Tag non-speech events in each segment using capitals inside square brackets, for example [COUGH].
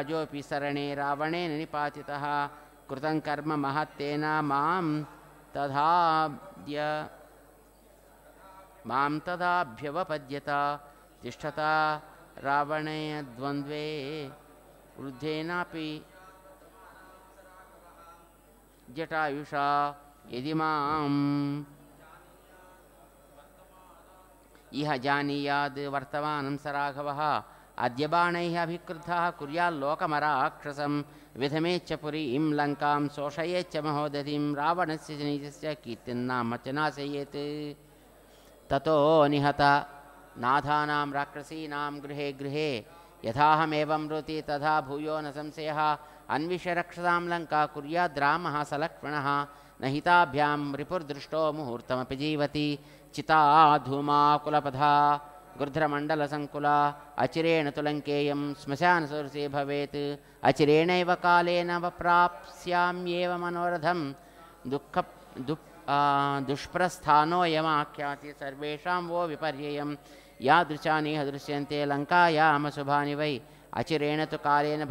राजोऽपि सरणे रावणेन निपातितः कृतं कर्म महत्तेन मां तथाभ्य मां तदाभ्यवपद्यत तिष्ठता रावणे द्वन्द्वे वृद्धेनापि जटायुषा यदि माम् इह जानीयाद् वर्तमानं स राघवः अद्यबाणैः अभिक्रुद्धः कुर्याल्लोकमराक्षसं विधमेच्च पुरीं लङ्कां शोषयेच्च महोदधिं रावणस्य नीतस्य कीर्तिन्नामचनाशयेत् ततो निहत नाथानां राक्षसीनां गृहे गृहे यथाहमेवं रुति तथा भूयो न संशयः अन्विष रक्षसां लङ्का कुर्याद्रामः स नहिताभ्यां रिपुर्दृष्टो मुहूर्तमपि जीवति चिता धूमा कुलपथा संकुला अचिरेण श्मशान सुरसे भवेत अचिरेण काल वप्राप्स्याम्येव मनोरथम दुख दु दुष्प्रस्थानोऽयमाख्याति सर्वेषां वो विपर्ययं यादृशानि लंकायाम शुभा वै अचिरेण तु कालेन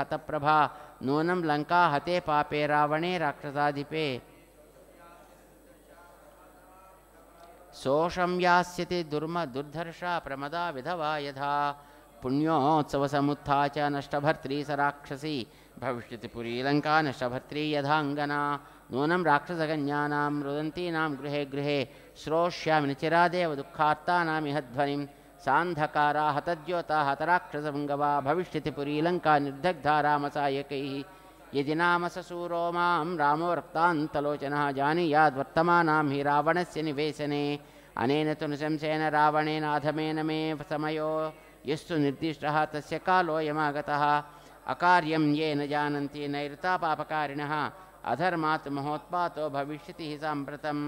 हत प्रभा नून लंका हते पापे रावणे राक्षसाधिपे सोषं यास्यति दुर्म दुर्धर्षा प्रमदा विधवा यथा पुण्योत्सवसमुत्था च नष्टभर्त्री स राक्षसी भविष्यति लङ्का नष्टभर्त्री अङ्गना नूनं राक्षसकन्यानां रुदन्तीनां गृहे गृहे श्रोष्यामि निचिरादेव दुःखार्तानामिह ध्वनिं सान्धकारा हतद्योता हतराक्षसभङ्गवा भविष्यति पुरीलङ्का निर्धग्धारामसायकैः यदि नाम ससूरो मां रामो रक्तान्तलोचनः जानीयाद्वर्तमानां हि रावणस्य निवेशने अनेन तु निशंसेन रावणेनाधमेन मे समयो यस्तु निर्दिष्टः तस् कालोऽयमागतः अकार्यं ये न जानन्ति नैरतापापकारिणः अधर्मात् महोत्पातो भविष्यति हि साम्प्रतम्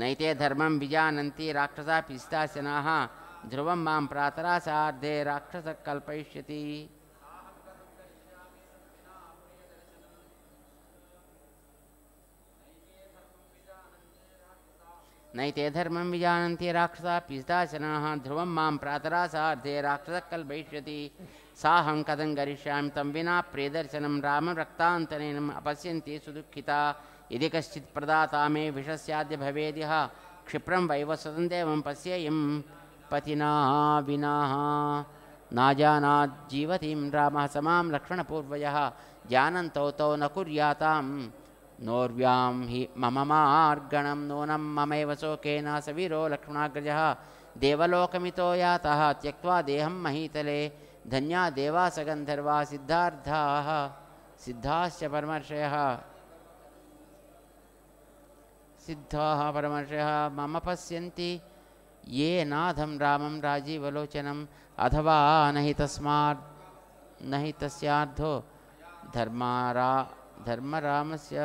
नैते धर्मं विजानन्ति राक्षसा ध्रुव ध्रुवं मां प्रातरासार्धे राक्षसः कल्पयिष्यति नैते धर्मं विजानन्ति राक्षसा पिजताचनाः ध्रुवं मां प्रातरा सार्धे राक्षसः कल्पयिष्यति साहं कथं गरिष्यामि तं विना प्रियदर्शनं रामं रक्तान्तम् अपश्यन्ति सुदुःखिता यदि कश्चित् प्रदाता मे विषस्याद्य भवेदिह क्षिप्रं वैव स्वदन्दं पश्ययिं पतिना विना नाजानाज्जीवतीं रामः समां लक्ष्मणपूर्वजः जानन्तौ तौ न कुर्याताम् नोर्व्याम हि मम मार्गणं नूनं ममैव शोकेन सवीरो लक्ष्मणग्रज देवलोकमितो यातः त्यक्त्वा देहम महीतले धन्या देवा सगंधर्वा सिद्धार्थाः सिद्धाश्च परमर्षय सिद्धा परमर्षय मम पश्यन्ति ये नाधम रामं राजीवलोचनम अथवा नहि तस्मा नहि न धर्मारा धर्मराम से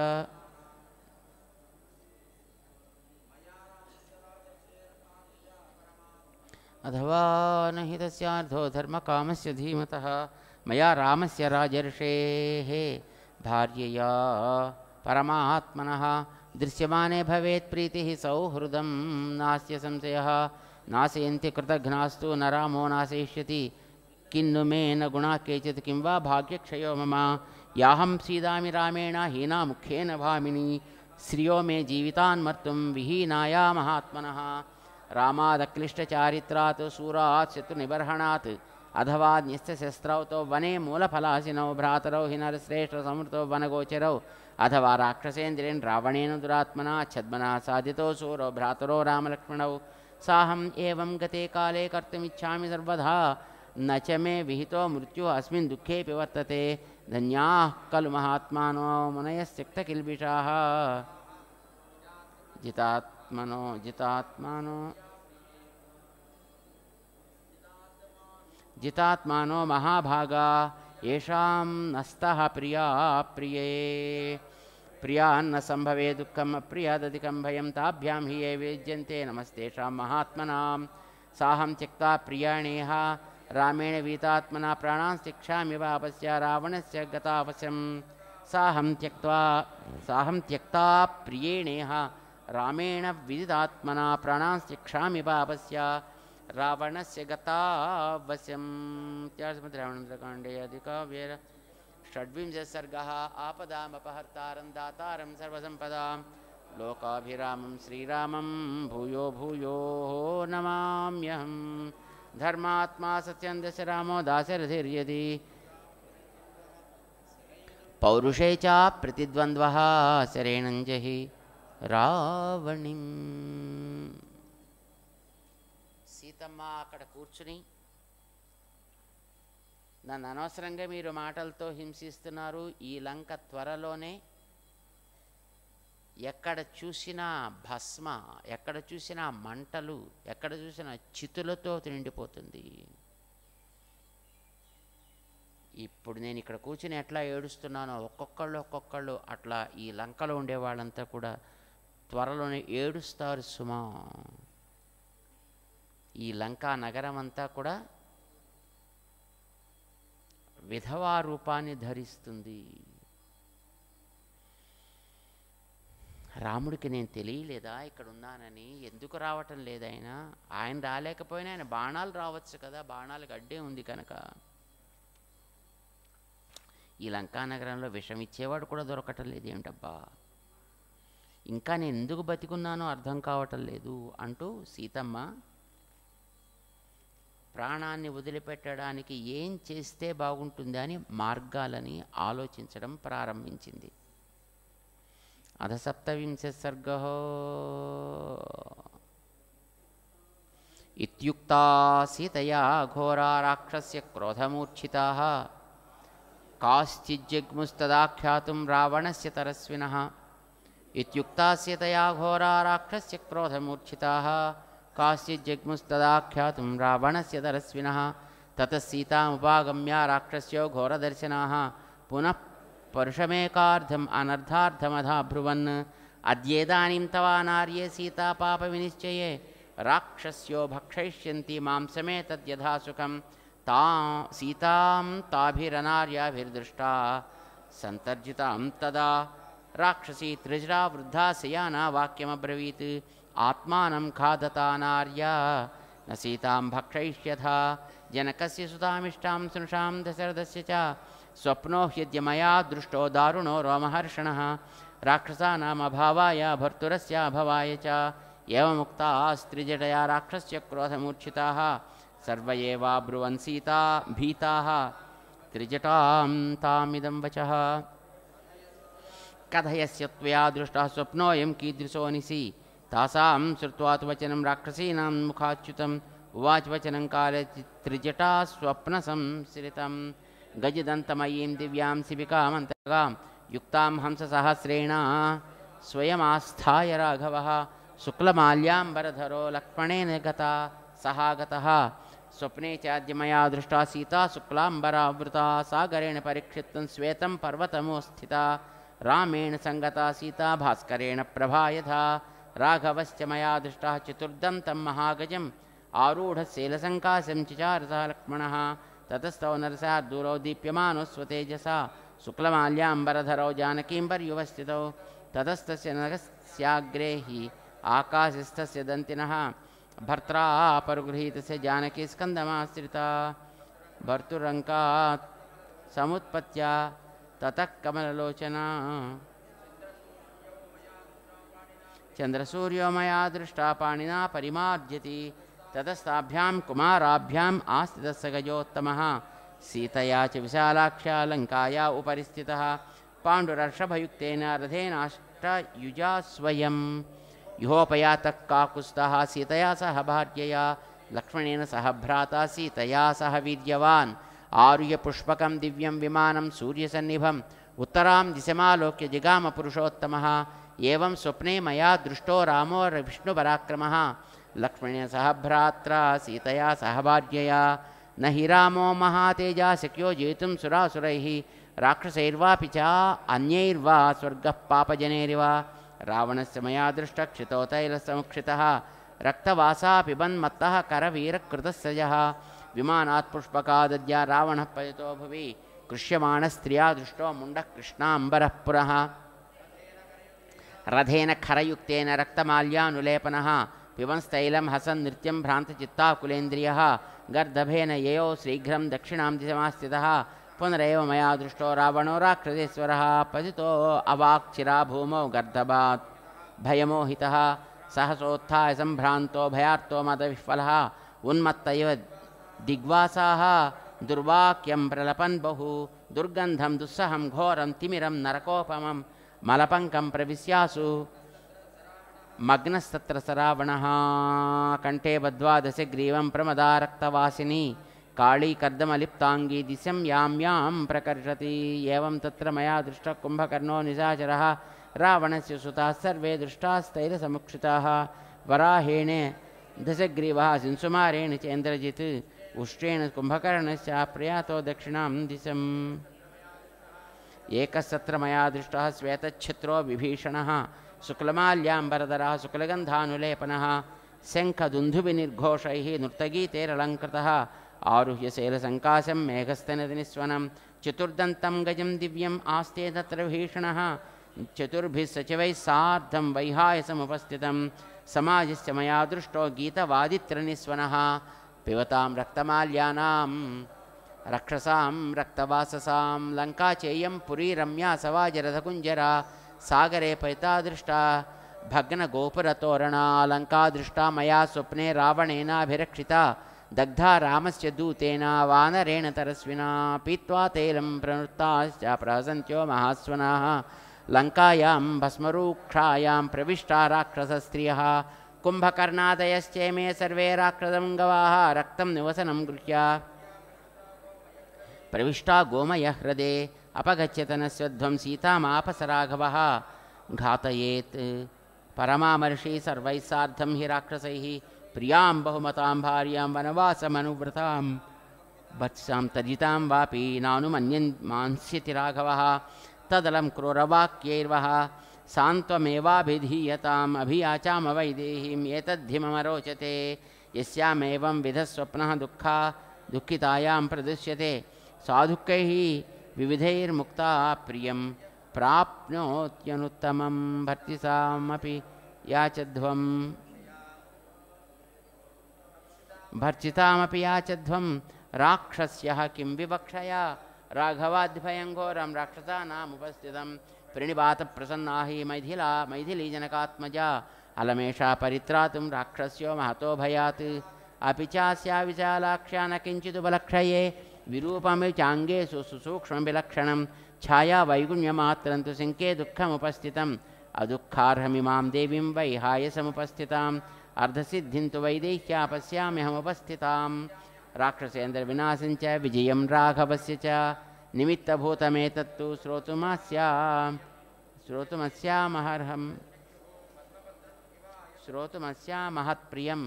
अथवा धर्म काम से धीमता मैं राम से राजर्षे भार्य परमात्मनः दृश्यमने भवेत् प्रीति सौहृद नास्य संशय नाशयती कृतघ्नास्तु न रामो नाशयिष्यति किन्नु मे न गुण केचि किंवा भाग्यक्ष मम याहम सीधा रामेण हीना मुख्येन भामिनी श्रियो मे जीवितान्मर्तुं विहीनाया महात्मनः रामादक्लिष्टचारित्रात् सूरात् शत्रुनिबर्हणात् अथवा तो वने मूलफलासिनौ भ्रातरौ हिनरश्रेष्ठसमृतौ वनगोचरौ अथवा राक्षसेन्द्रेण रावणेन दुरात्मना छद्मना साधि सूरौ भ्रातरौ रामलक्ष्मणौ साहम् एवं गते काले कर्तुमिच्छामि सर्वधा न च मे विहितो मृत्युः अस्मिन् दुःखेऽपि वर्तते धन्याः खलु महात्मानो मुनयः त्यक्त जितात्मनो जितात्मनो जितात्मानो महाभागा येषां नस्तः स्तः प्रिया प्रिये प्रियान्न सम्भवे दुःखम् अप्रियादधिकं भयं ताभ्यां हि ये विज्यन्ते नमस्तेषां महात्मनां साहं त्यक्ता प्रियाणेहा रामेण वीतात्मना प्राणान् शिक्षामि वा रावणस्य गतावश्यं साहं त्यक्त्वा साहं त्यक्ता प्रियेणेह रामेण विदितात्मना प्राणान् शिक्षामि वा अवश्य रावणस्य गताऽवश्यं रामनन्द्रकाण्डे अधिकाव्यड्विंशतिसर्गः आपदामपहर्तारं दातारं सर्वसम्पदां लोकाभिरामं श्रीरामं भूयो भूयोः नमाम्यहम् ధర్మాత్మా సత్యం రామో దాశరథిర్యది పౌరుషే చా ప్రతిద్వంద్వ శరేణంజహి రావణిం సీతమ్మ అక్కడ కూర్చుని నన్ను అనవసరంగా మీరు మాటలతో హింసిస్తున్నారు ఈ లంక త్వరలోనే ఎక్కడ చూసినా భస్మ ఎక్కడ చూసినా మంటలు ఎక్కడ చూసినా చితులతో నిండిపోతుంది ఇప్పుడు నేను ఇక్కడ కూర్చుని ఎట్లా ఏడుస్తున్నానో ఒక్కొక్కళ్ళు ఒక్కొక్కళ్ళు అట్లా ఈ లంకలో ఉండే వాళ్ళంతా కూడా త్వరలోనే ఏడుస్తారు సుమా ఈ లంకా నగరం అంతా కూడా విధవా రూపాన్ని ధరిస్తుంది రాముడికి నేను తెలియలేదా ఇక్కడ ఉన్నానని ఎందుకు రావటం లేదైనా ఆయన రాలేకపోయినా ఆయన బాణాలు రావచ్చు కదా బాణాలకు అడ్డే ఉంది కనుక ఈ లంకా నగరంలో విషం ఇచ్చేవాడు కూడా దొరకటం లేదు ఏమిటబ్బా ఇంకా నేను ఎందుకు బతికున్నానో అర్థం కావటం లేదు అంటూ సీతమ్మ ప్రాణాన్ని వదిలిపెట్టడానికి ఏం చేస్తే బాగుంటుందని మార్గాలని ఆలోచించడం ప్రారంభించింది अथ सप्तविंशः सर्गः इत्युक्ता सीतया घोरा राक्षस्य क्रोधमूर्च्छिताः काश्चिज्जग्मुस्तदाख्यातुं से तरस्विनः इत्युक्ता सीतया घोरा राक्षस्य क्रोधमूर्च्छिताः काश्चिज्जग्मुस्तदाख्यातुं रावणस्य तरस्विनः ततः सीतागम्य राक्षस्यो घोरदर्शना पुनः परुषमेकार्धम् अनर्थार्धमधा ब्रुवन् अद्येदानीं तवा नार्ये सीतापापविनिश्चये राक्षस्यो भक्षयिष्यन्ति मांसमेतद्यथा सुखं ता सीतां ताभिरनार्याभिर्दृष्टा सन्तर्जितां तदा राक्षसी त्रिजरा वृद्धा सयाना वाक्यमब्रवीत् आत्मानं खादता नार्या न सीतां भक्षयिष्यथा जनकस्य सुतामिष्टां सुनुषां दशरथस्य च स्वप्नो ह्यद्यमया दृष्टो दारुणो रोमहर्षण रोमहर्षणः राक्षसानामभावाय भर्तुरस्याभवाय च एवमुक्ताः स्त्रिजटया राक्षस्य क्रोधमूर्छिताः सर्व एवाब्रुवन् सीता भीताः त्रिजटां तामिदं वचः कथयस्य त्वया दृष्टः स्वप्नोऽयं कीदृशो निसि तासां श्रुत्वा तु वचनं राक्षसीनां मुखाच्युतम् उवाच वचनं काले त्रिजटा स्वप्नसंश्रितम् गजदन्तमयीं दिव्यां शिबिकामन्तगां युक्तां हंससहस्रेण स्वयमास्थाय राघवः शुक्लमाल्याम्बरधरो लक्ष्मणेन गता सहागतः स्वप्ने चाद्य मया दृष्टा सीता शुक्लाम्बरावृता सागरेण परीक्षितं श्वेतं पर्वतमोस्थिता रामेण सङ्गता सीता भास्करेण प्रभायधा राघवश्च मया दृष्टा चतुर्दन्तं महागजम् आरूढस्यैलसङ्काशं चारदा लक्ष्मणः ततस्तौ नरसः दूरौ दीप्यमानो शुक्लमाल्याम्बरधरौ जानकीं वर्युवस्थितौ ततस्तस्य नरस्याग्रेहि आकाशस्तस्य दन्तिनः भर्त्रा परगृहीतस्य जानकी स्कन्दमाश्रिता भर्तुरङ्कात् समुत्पत्त्या ततः कमललोचना चन्द्रसूर्यो मया दृष्टा पाणिना परिमार्जति ततस्ताभ्यां कुमाराभ्याम् आस्थितस्सगजोत्तमः सीतया च विशालाख्या लङ्काया उपरि स्थितः पाण्डुरर्षभयुक्तेन रथेनाष्टयुजा स्वयं युहोपयातः काकुस्तः सीतया सह भार्यया लक्ष्मणेन सह भ्राता सीतया सह वीर्यवान् आर्यपुष्पकं दिव्यं विमानं सूर्यसन्निभम् उत्तरां दिशमालोक्य जिगामपुरुषोत्तमः एवं स्वप्ने मया दृष्टो रामो विष्णुपराक्रमः सह भ्रात्रा सीतया सहभाज्यया न हि रामो महातेजा शक्यो जेतुं सुरासुरैः राक्षसैर्वापि च अन्यैर्वा स्वर्गः पापजनैर्वा रावणस्य मया दृष्टक्षितो दृष्टक्षितोतैलसमुक्षितः रक्तवासापिबन्मत्तः करवीरकृतस्रजः विमानात्पुष्पकाद्या रावणः पतितो भुवि कृष्यमाणस्त्रिया दृष्टो मुण्डः कृष्णाम्बरः पुनः रथेन खरयुक्तेन रक्तमाल्यानुलेपनः पिबंस्तैलं हसन् नृत्यं कुलेन्द्रियः गर्दभेन ययो शीघ्रं दक्षिणां दिशमास्थितः पुनरेव मया दृष्टो रावणो पतितो पतितोऽवाक्चिरा भूमौ गर्दभात् भयमोहितः सहसोत्थाय सम्भ्रान्तो भयार्तो उन्मत्त उन्मत्तैव दिग्वासाः दुर्वाक्यं प्रलपन् बहु दुर्गन्धं दुस्सहं घोरं तिमिरं नरकोपमं मलपङ्कं प्रविश्यासु मग्नस्तत्र स रावणः कण्ठे बद्ध्वा दशग्रीवं प्रमदा रक्तवासिनी कालीकर्दमलिप्ताङ्गी दिशं यां यां प्रकर्षति एवं तत्र मया दृष्टकुम्भकर्णो कुम्भकर्णो निजाचरः रावणस्य सुताः सर्वे दृष्टास्तैरसमुक्षिताः वराहेणे दशग्रीवाः सिन्सुमारेण चेन्द्रजित् उष्ट्रेण कुम्भकर्णस्य प्रयातो दक्षिणां दिशम् एकस्तत्र मया दृष्टः श्वेतच्छित्रो विभीषणः शुकुलमाल्यां वरदरः शुकुलगन्धानुलेपनः शङ्खदुन्धुभिनिर्घोषैः आरुह्य आरुह्यशैलसङ्काशं मेघस्तननिस्वनं चतुर्दन्तं गजं दिव्यम् आस्ते तत्र भीषणः चतुर्भिः सचिवैः सार्धं वैहायसमुपस्थितं समाजस्य मया दृष्टो गीतवादित्रनिस्वनः पिबतां रक्तमाल्यानां रक्षसां रक्तवाससां लङ्का पुरीरम्या पुरी सागरे पैता दृष्टा मया स्वप्ने रावणेनाभिरक्षिता दग्धा रामस्य दूतेन वानरेण तरस्विना पीत्वा तैलं प्रणुत्ताश्च प्रहसन्त्यो महास्वनाः लङ्कायां भस्मरूक्षायां प्रविष्टा राक्षसस्त्रियः कुम्भकर्णादयश्चेमे सर्वे राक्षसं रक्तं निवसनं गृह्या प्रविष्टा गोमयहृदे अपगच्छतनस्यध्वं सीतामापसराघवः घातयेत् परमामर्षि सर्वैः सार्धं हि राक्षसैः प्रियां बहुमतां भार्यां वनवासमनुवृतां वत्सां तजितां वापि नानुमन्यन् मांस्यति राघवः तदलं क्रूरवाक्यैर्वः सान्त्वमेवाभिधीयताम् एतद्धि मम रोचते यस्यामेवं विधः स्वप्नः दुःखा दुःखितायां प्रदृश्यते साधुकैः विविधैर्मुक्ता प्रियं प्राप्नोत्यनुत्तमं भर्त्सिसामपि याचध्व भर्चितामपि याचध्वं राक्षस्यः किं विवक्षया राघवाद्भयङ्घोरं राक्षसानामुपस्थितं प्रणिपातप्रसन्ना हि मैथिला मैथिलीजनकात्मजा अलमेषा परित्रातुं राक्षस्यो महतो भयात् अपि चास्या विशालाक्ष्या न किञ्चिदुपलक्षये विरूपमे चांगे विलक्षण छाया वैगुण्यमात्रन्तु सिंके दुःखमुपस्थितम् अदुःखार्हमिमां देवीं वै हायसमुपस्थिताम् अर्धसिद्धिं वैदेह्या वैदेह्यापस्याम्यहमुपस्थितां राक्षसेन्द्र विनाशं राघव से राघवस्य च निमित्तभूतमेतत्तु श्रोतुमास्या श्रोतुमस्यामहर्हं श्रोतुमस्यामहत्प्रियं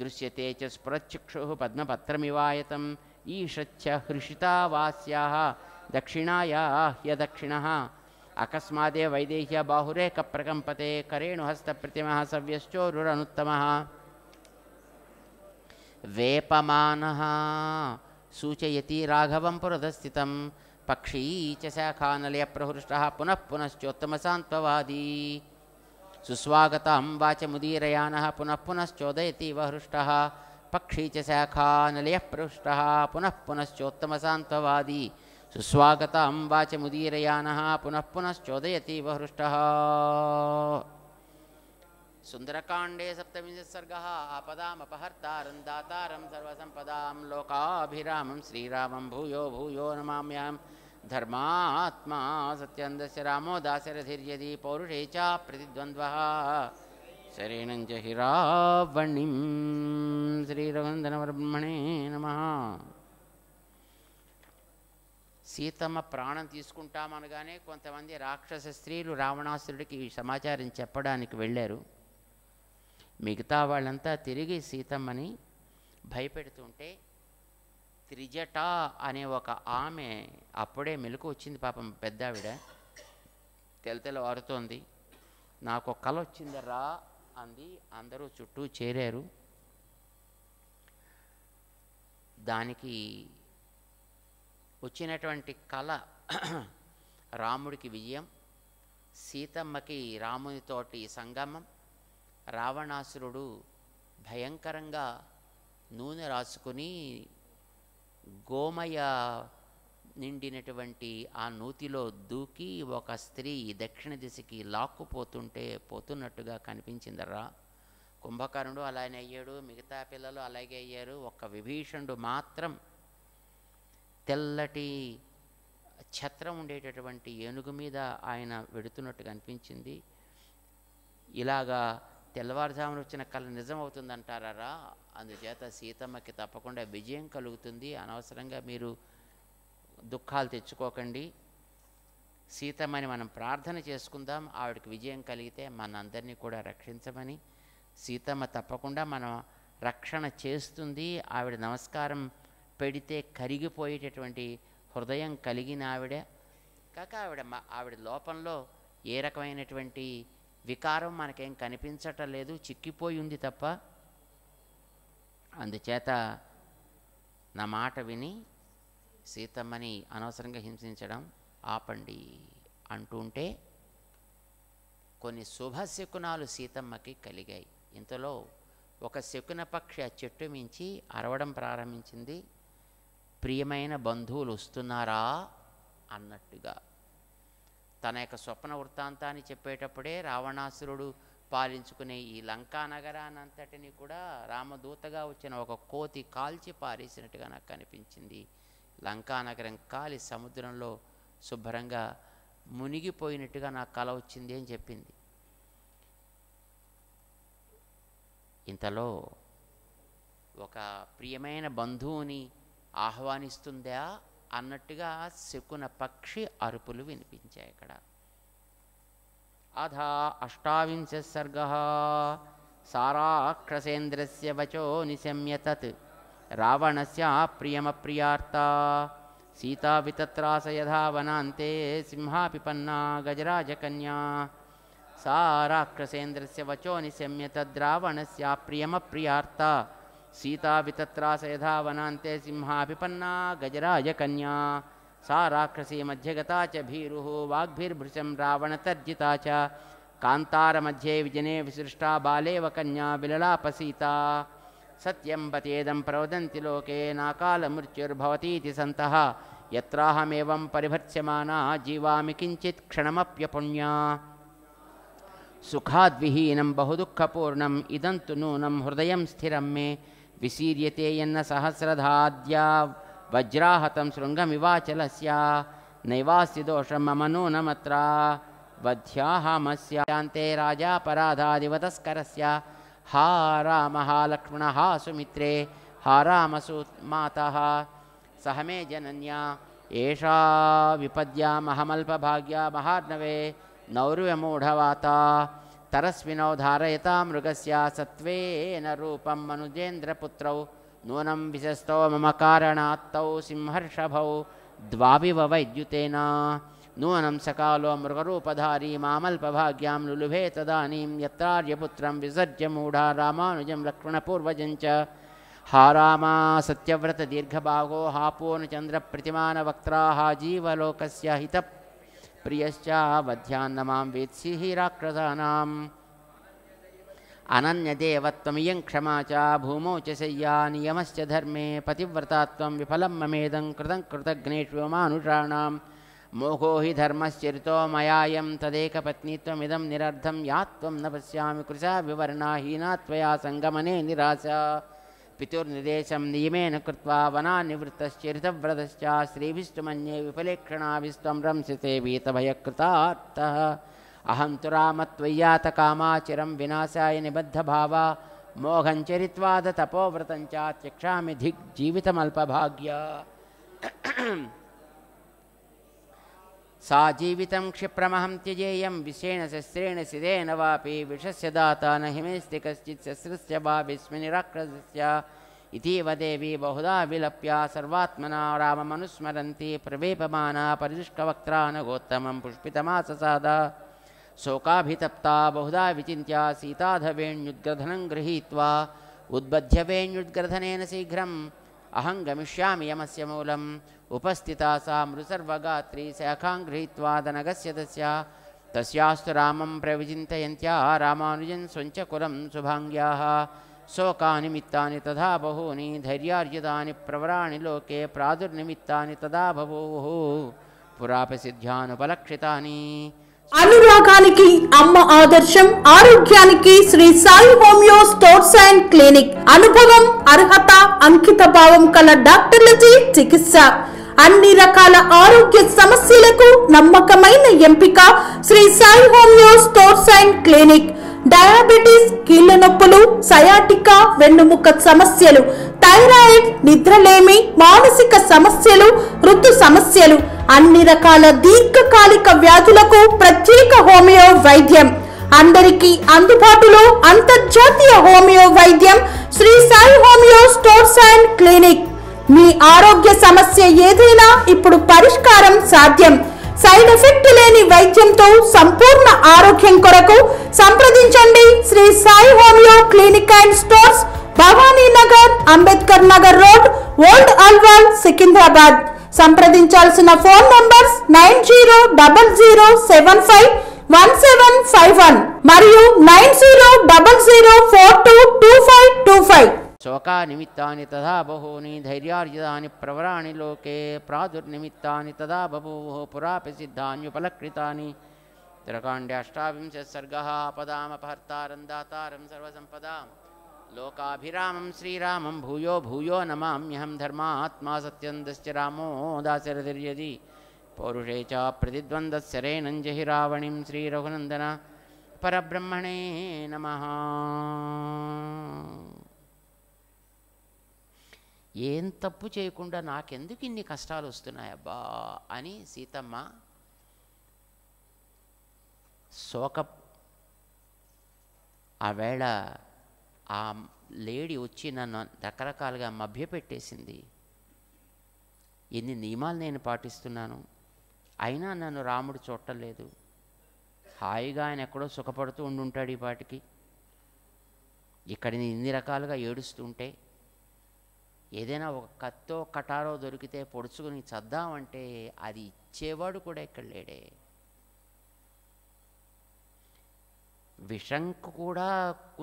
दृश्यते च स्फुरच्चिक्षुः ईषच्छ हृषितावास्याः दक्षिणाया ह्यदक्षिणः अकस्मादेव वैदेह्यबाहुरेकप्रकम्पते करेणु करेणुहस्तप्रतिमः सव्यश्चोरुरनुत्तमः वेपमानः सूचयति राघवं पुरदस्थितं पक्षी च शाखानलयप्रहृष्टः पुनः पुनश्चोत्तमसान्त्ववादी सुस्वागतां वाच मुदीरयानः पुनः पुनश्चोदयति वहृष्टः పక్షీ చ శాఖా నలయ పృష్ట పునః పునశ్చోత్తమసాంత్వవాది సుస్వాగతం వాచముదీరయాన పునః పునశ్చోదయతీవ హృష్ట సుందరకాండే సప్తవింశసర్గ ఆపదామపహర్తారం దాతారం సర్వసంపదాం లోకాభిరామం శ్రీరామం భూయో భూయో నమామ్యహం ధర్మాత్మా సత్యందస్య రామో దాశరథిర్యది పౌరుషే చా ప్రతిద్వంద్వ శరీరం చ హిరావణిం శ్రీరవందనబ్రహ్మణే నమ సీతమ్మ ప్రాణం తీసుకుంటామనగానే కొంతమంది రాక్షస స్త్రీలు రావణాసురుడికి ఈ సమాచారం చెప్పడానికి వెళ్ళారు మిగతా వాళ్ళంతా తిరిగి సీతమ్మని భయపెడుతుంటే త్రిజట అనే ఒక ఆమె అప్పుడే మెలకు వచ్చింది పాపం పెద్దావిడ తెలతెల వారుతోంది నాకు కళ వచ్చిందరా అంది అందరూ చుట్టూ చేరారు దానికి వచ్చినటువంటి కళ [CLEARS THROAT] రాముడికి విజయం సీతమ్మకి రామునితోటి సంగమం రావణాసురుడు భయంకరంగా నూనె రాసుకుని గోమయ నిండినటువంటి ఆ నూతిలో దూకి ఒక స్త్రీ దక్షిణ దిశకి లాక్కుపోతుంటే పోతున్నట్టుగా కనిపించిందరా కుంభకర్ణుడు అలానే అయ్యాడు మిగతా పిల్లలు అలాగే అయ్యారు ఒక్క విభీషణుడు మాత్రం తెల్లటి ఛత్రం ఉండేటటువంటి ఏనుగు మీద ఆయన వెడుతున్నట్టు కనిపించింది ఇలాగా తెల్లవారుజామున వచ్చిన కళ నిజం అందుచేత సీతమ్మకి తప్పకుండా విజయం కలుగుతుంది అనవసరంగా మీరు దుఃఖాలు తెచ్చుకోకండి సీతమ్మని మనం ప్రార్థన చేసుకుందాం ఆవిడకి విజయం కలిగితే మనందరినీ కూడా రక్షించమని సీతమ్మ తప్పకుండా మనం రక్షణ చేస్తుంది ఆవిడ నమస్కారం పెడితే కరిగిపోయేటటువంటి హృదయం కలిగిన ఆవిడ కాక ఆవిడ ఆవిడ లోపంలో ఏ రకమైనటువంటి వికారం మనకేం కనిపించటం లేదు చిక్కిపోయి ఉంది తప్ప అందుచేత నా మాట విని సీతమ్మని అనవసరంగా హింసించడం ఆపండి అంటుంటే కొన్ని శుభశకునాలు సీతమ్మకి కలిగాయి ఇంతలో ఒక శకున పక్షి ఆ చెట్టు మించి అరవడం ప్రారంభించింది ప్రియమైన బంధువులు వస్తున్నారా అన్నట్టుగా తన యొక్క స్వప్న వృత్తాంతాన్ని చెప్పేటప్పుడే రావణాసురుడు పాలించుకునే ఈ లంకా నగరానంతటిని కూడా రామదూతగా వచ్చిన ఒక కోతి కాల్చి పారేసినట్టుగా నాకు కనిపించింది లంకానగరం కాలి సముద్రంలో శుభ్రంగా మునిగిపోయినట్టుగా నాకు కళ వచ్చింది అని చెప్పింది ఇంతలో ఒక ప్రియమైన బంధువుని ఆహ్వానిస్తుందా అన్నట్టుగా శకున పక్షి అరుపులు వినిపించాయి అక్కడ అధ అష్టావింశ సర్గ సారాక్షసేంద్రస్ వచో నిశమ్య తత్ रावणस्याप्रियमप्रियार्ता सीतावितत्रास यथा वनान्ते सिंहापिपन्ना गजराजकन्या सा राक्षसेन्द्रस्य वचो निशम्य तद् रावणस्याप्रियमप्रियार्ता सीतावितत्रास यथा वनान्ते सिंहापिपन्ना गजराजकन्या सा राक्षसी मध्यगता च भीरुः वाग्भिर्भृशं रावणतर्जिता च कान्तारमध्ये विजने विसृष्टा बालेव कन्या विललापसीता सत्यं पतेदं प्रवदन्ति लोके नाकालमृत्युर्भवतीति सन्तः यत्राहमेवं परिभर्त्स्यमाना जीवामि क्षणमप्यपुण्या सुखाद्विहीनं बहुदुःखपूर्णम् इदन्तु नूनं हृदयं स्थिरं मे विसीर्यते सहस्रधाद्या वज्राहतं शृङ्गमिवाचलस्य नैवास्य दोषं मम नूनमत्रा वध्याहामस्यान्ते राजापराधादिवतस्करस्य हा रामः लक्ष्मणहा सुमित्रे हा रामसु माता सह मे जनन्या एषा विपद्या महमल्पभाग्या महार्णवे नौर्व्यमूढवाता तरस्विनौ धारयता मृगस्य सत्त्वेन रूपं मनुजेन्द्रपुत्रौ नूनं विशस्तौ मम कारणात्तौ सिंहर्षभौ द्वाविव वैद्युतेन नूनं सकालो मृगरूपधारीमामल्पभाग्यां लुलुभे तदानीं यत्रार्यपुत्रं विसर्ज्य मूढा रामानुजं लक्ष्मणपूर्वजं च हारामासत्यव्रतदीर्घभागो हापूर्णचन्द्रप्रतिमानवक्त्राः जीवलोकस्य हितप्रियश्चावध्यान्नमां वेत्सि हिराक्रसानाम् अनन्यदेवत्वमियं क्षमा च भूमौ च शय्या नियमश्च धर्मे पतिव्रतात्वं विफलं ममेदं कृतं कृतघ्नेष्वमानुषाणां मोघो हि धर्मश्चरितो मयायं तदेकपत्नीद निरर्धम यात्वं न पश्यामि कृशा विवर्णा हीना त्वया सङ्गमने निराशा पितुर्निदेशं नियमेन कृत्वा वनानिवृत्तश्चरितव्रतश्च श्रीभिस्तु मन्ये विफलेक्षणाभिस्त्वं रंसिते वीतभयकृतार्थः अहं तु कामाचिरं विनाशाय निबद्धभावा चरित्वाद तपोव्रतं चात्यक्षामि धिग् जीवितमल्पभाग्या सा जीवितं क्षिप्रमहं त्यजेयं विषेण शस्त्रेण सिदेन वापि दाता न हिमेस्ति कश्चित् शस्रस्य वा विस्मिनिराक्षसस्य इतीव देवी बहुधा विलप्य सर्वात्मना राममनुस्मरन्ति प्रवेपमाना परिदुष्टवक्त्रा न गोत्तमं पुष्पितमाससादा शोकाभितप्ता बहुधा विचिन्त्या सीताधवेण्युद्ग्रथनं गृहीत्वा उद्बध्यवेण्युद्ग्रथनेन शीघ्रम् अहं गमिष्यामि यमस्य मूलम् उपस्थिता सा मृसर्वगात्री शाखां गृहीत्वा दनगस्य तस्या तस्यास्तु रामं प्रविचिन्तयन्त्या रामानुजन् स्वञ्चकुलं शुभाङ्ग्याः शोकानिमित्तानि तदा बहूनि धैर्यार्जितानि प्रवराणि लोके प्रादुर्निमित्तानि तदा बभूः पुरापि అనురాగానికి అమ్మ ఆదర్శం ఆరోగ్యానికి Shri Sai homeo stores and clinic అనుభవం అర్హత అంకిత భావం కల డాక్టర్లచే చికిత్స అన్ని రకాల ఆరోగ్య సమస్యలకు నమ్మకమైన ఎంపిక Shri Sai homeo stores and clinic diabetes కీళ్ళ నొప్పులు సయాటికా వెన్నుముక సమస్యలు థైరాయిడ్ నిద్రలేమి మానసిక సమస్యలు ఋతు సమస్యలు అన్ని రకాల దీర్ఘకాలిక వ్యాధులకు ప్రత్యేక హోమియో వైద్యం అందరికీ అందుబాటులో అంతర్జాతీయ హోమియో వైద్యం Shri Sai homeo stores and clinic మీ ఆరోగ్య సమస్య ఏదైనా ఇప్పుడు పరిష్కారం సాధ్యం సైడ్ ఎఫెక్ట్ లేని వైద్యంతో సంపూర్ణ ఆరోగ్యం కొరకు సంప్రదించండి Shri Sai homeo clinic and stores Bhavani Nagar Ambedkar Nagar road old Alwal Secunderabad సంప్రదించాల్సిన phone numbers nine zero double zero seven five one seven five one మరియు nine zero double zero four two two five two five శోకా నిమిత్తాన్ని తదా బహూని ధైర్యార్జితాన్ని ప్రవరాణి లోకే ప్రాదుర్నిమిత్తాన్ని తదా బభూవో పురాపి సిద్ధాన్యుపలకృతాని తిరకాండ్యాష్టావింశ సర్గ పదామపహర్తారం దాతారం సర్వసంపదాం లోకాభిరామం శ్రీరామం భూయో భూయో నమామ్యహం ధర్మాత్మా సత్యందశ్చ రామో దాశరథిర్యది పౌరుషే చ ప్రతిద్వందశరేణం జహి రావణిం శ్రీరఘునందన పరబ్రహ్మణే నమ ఏం తప్పు చేయకుండా నాకెందుకు ఇన్ని కష్టాలు వస్తున్నాయబ్బా అని సీతమ్మ శోక ఆవేళ ఆ లేడీ వచ్చి నన్ను రకరకాలుగా మభ్యపెట్టేసింది ఎన్ని నియమాలు నేను పాటిస్తున్నాను అయినా నన్ను రాముడు చూడలేదు హాయిగా ఆయన ఎక్కడో సుఖపడుతూ ఉండుంటాడు ఈ పాటికి ఇక్కడ ఇన్ని రకాలుగా ఏడుస్తుంటే ఏదైనా ఒక కత్తో కటారో దొరికితే పొడుచుకుని చద్దామంటే అది ఇచ్చేవాడు కూడా ఇక్కడ లేడే విషంకు కూడా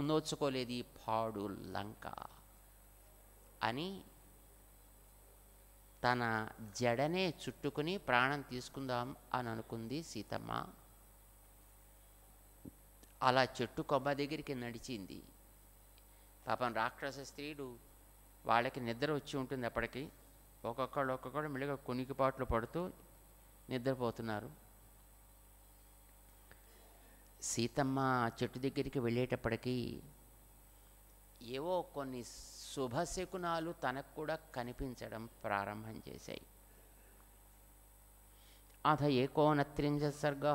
నోచుకోలేదు ఈ పాడు లంక అని తన జడనే చుట్టుకుని ప్రాణం తీసుకుందాం అని అనుకుంది సీతమ్మ అలా చెట్టు కొబ్బ దగ్గరికి నడిచింది పాపం రాక్షస స్త్రీలు వాళ్ళకి నిద్ర వచ్చి ఉంటుంది అప్పటికి ఒక్కొక్కళ్ళు ఒక్కొక్కడు మెల్లిగా కొనికిపాట్లు పడుతూ నిద్రపోతున్నారు సీతమ్మ చెట్టు దగ్గరికి వెళ్ళేటప్పటికీ ఏవో కొన్ని శుభశకునాలు తనకు కూడా కనిపించడం ప్రారంభం చేశాయి అథ ఏకోనత్రింశ సర్గ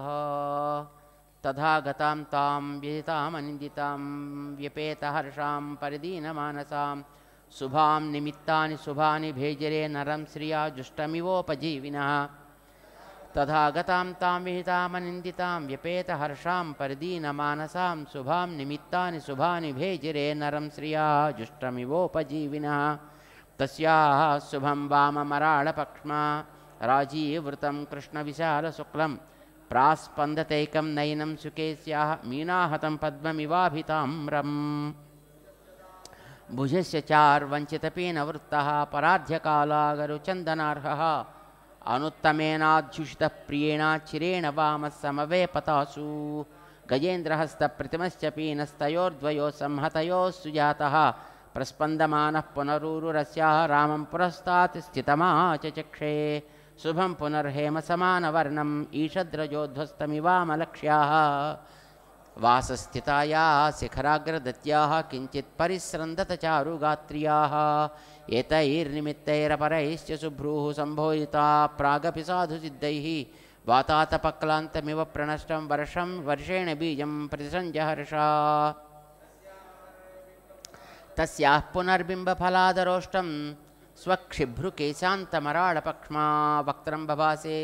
తథాగతాం తాం హర్షాం వ్యపేతహర్షాం మానసాం శుభాం నిమిత్తాని శుభాని భేజరే నరం శ్రియా జుష్టమివోపజీవిన तथा गतां तां विहितामनिन्दितां व्यपेतहर्षां परिदीनमानसां शुभां निमित्तानि शुभानि भेजिरे नरं श्रिया जुष्टमिवोपजीविनः तस्याः शुभं वाममराळपक्ष्मा राजीवृतं कृष्णविशालशुक्लं प्रास्पन्दतैकं नयनं सुकेस्याः स्याः मीनाहतं पद्ममिवाभितां रम् भुजस्य चार्वञ्चितपीनवृत्तः पराध्यकालागरुचन्दनार्हः अनुत्तमेनाध्युषितः प्रियेणाचिरेण वामस्समवेपतासु गजेन्द्रहस्तप्रतिमश्च पीनस्तयोर्द्वयोः संहतयोः सुजातः प्रस्पन्दमानः पुनरूरुरस्याः रामं पुरस्तात् स्थितमाचचक्षे शुभं पुनर्हेमसमानवर्णम् ईषद्रजोध्वस्तमिवामलक्ष्याः वासस्थितायाः शिखराग्रदत्याः किञ्चित् परिस्रन्दतचारुगात्र्याः एतैर्निमित्तैरपरैश्च शुभ्रूः सम्भोजिता प्रागपि साधुसिद्धैः वातातपक्लान्तमिव प्रणष्टं वर्षं वर्षेण बीजं प्रतिसञ्जहर्षा तस्याः पुनर्बिम्बफलादरोष्टं स्वक्षिभ्रुकेशान्तमराळपक्ष्मा वक्त्रं भवासे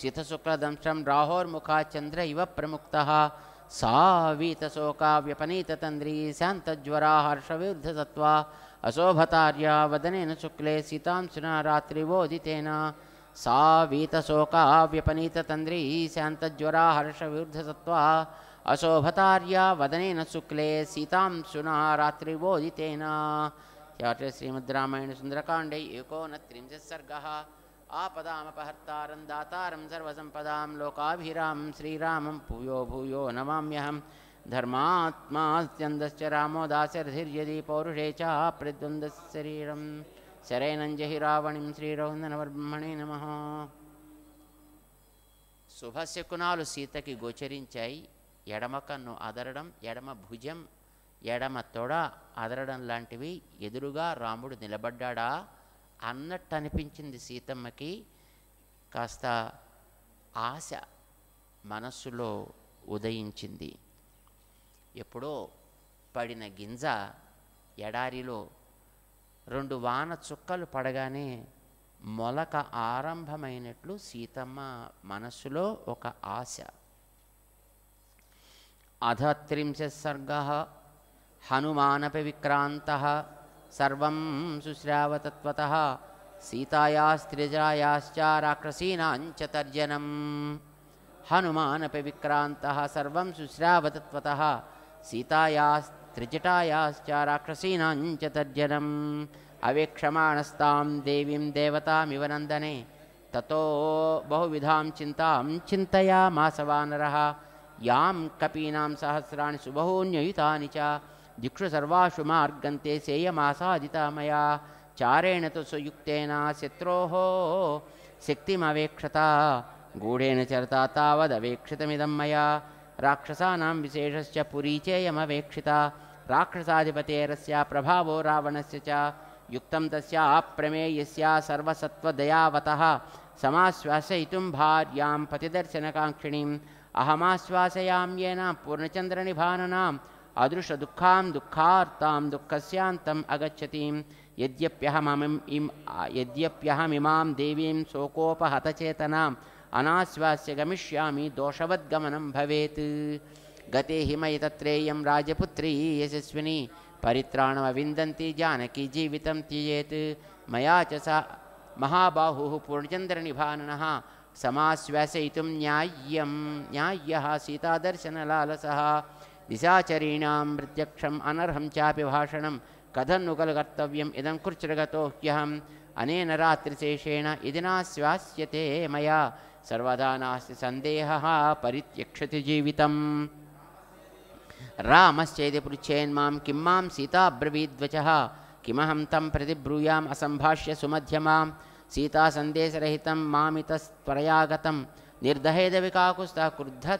शितशुक्लदंशं राहोर्मुखा चन्द्र इव प्रमुक्तः सा वीतशोकाव्यपनीततन्द्री शान्तज्वरा हर्षविरुद्धसत्त्वा अशोभतार्या वदनेन शुक्ले सीतां सुना रात्रिवोदितेन सा वीतशोकाव्यपनीतन्द्री शान्तज्वरा हर्षविरुद्धसत्त्वा अशोभतार्या वदनेन शुक्ले सीतां सुना श्रीमद् रामायण श्रीमद् रामायणसुन्दरकाण्डे एकोनत्रिंशः सर्गः आपदामपहर्तारं दातारं सर्वसंपदां लोकाभिरामं श्रीरामं भूयो भूयो नमाम्यहम् ధర్మాత్మా స్యందశ్చ రామో దాశరథిర్యది పౌరుషే చ ప్రద్వంద శరీరం శరైనంజహి రావణిం బ్రహ్మణే నమ శుభశకునాలు సీతకి గోచరించాయి ఎడమ కన్ను అదరడం ఎడమ భుజం ఎడమ తొడ అదరడం లాంటివి ఎదురుగా రాముడు నిలబడ్డాడా అన్నట్టు అనిపించింది సీతమ్మకి కాస్త ఆశ మనస్సులో ఉదయించింది ఎప్పుడో పడిన గింజ ఎడారిలో రెండు వాన చుక్కలు పడగానే మొలక ఆరంభమైనట్లు సీతమ్మ మనస్సులో ఒక ఆశ అధత్రింశ సర్గ హనుమానపి విక్రాంత సర్వం శుశ్రావతత్వత సీతాయాస్త్రిజరాయాశ్చ రాక్షసీనాంచ తర్జనం హనుమానపి విక్రాంత సర్వం శుశ్రావతత్వత सीतायास्त्रिजटायाश्च राक्षसीनां च तर्जनम् अवेक्षमाणस्तां देवीं देवतामिव नन्दने ततो बहुविधां चिन्तां चिन्तया मासवानरः यां कपीनां सहस्राणि सुबहून्युयितानि च दिक्षु सर्वाशु मार्गन्ते सेयमासादिता मया चारेण तु स्वयुक्तेन शत्रोः शक्तिमवेक्षता गूढेन चरता तावदवेक्षितमिदं मया राक्षसानां विशेषश्च पुरी चेयमवेक्षिता राक्षसाधिपतेरस्या प्रभावो रावणस्य च युक्तं तस्या अप्रमेयस्या सर्वसत्त्वदयावतः समाश्वासयितुं भार्यां पतिदर्शनकाङ्क्षिणीम् अहमाश्वासयाम्येन पूर्णचन्द्रनिभाननाम् अदृशदुःखां दुःखार्तां दुःखस्यान्तम् अगच्छतीं यद्यप्यहममिम् इम् यद्यप्यहमिमां देवीं शोकोपहतचेतनां अनाश्वास्य गमिष्यामि दोषवद्गमनं भवेत् गते हिमयि तत्रेयं राजपुत्री यशस्विनी परित्राणमविन्दन्ती जानकी जीवितं त्यजेत् मया च सा महाबाहुः पूर्णचन्द्रनिभाननः समाश्वासयितुं न्याय्यं न्याय्यः सीतादर्शनलालसः दिशाचरीणां प्रत्यक्षम् अनर्हं चापि भाषणं कथनुगल्कर्तव्यम् इदं कृत्र ह्यहम् अनेन रात्रिशेषेण इदिनाश्वास्यते मया सर्वदा नास्ति संदेह परित्यक्षति जीवितम् रामश्चेति पृच्छेन्मां किं मां सीता ब्रवीद्वचः किमहं तं प्रति सीता असम्भाष्य सुमध्यमां सीतासन्देशरहितं निर्दहेद विकाकुस्त क्रुद्ध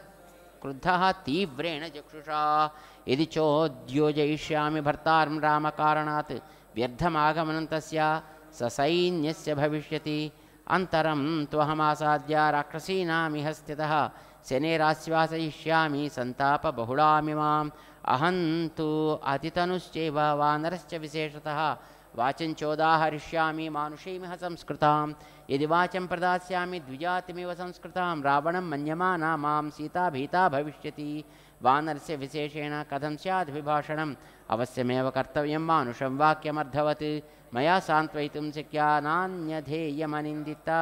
क्रुद्धः तीव्रेण चक्षुषा यदि चोद्योजयिष्यामि भर्तारं रामकारणात् व्यर्थमागमनं तस्य ससैन्यस्य भविष्यति अन्तरं त्वहमासाद्य राक्षसीनामिह स्थितः शनेराश्वासयिष्यामि सन्तापबहुलामिमाम् अहं तु अतितनुश्चैव वानरश्च विशेषतः वाचं चोदाहरिष्यामि मानुषीमिह संस्कृतां यदि वाचं प्रदास्यामि द्विजातिमिव संस्कृतां रावणं मन्यमाना मां सीता भीता भविष्यति वानरस्य विशेषेण कथं स्याद्विभाषणम् अवश्यमेव कर्तव्यं मानुषं वाक्यमर्थवत् मया सांत्वयितुं शक्या नान्यधेयमनिन्दिता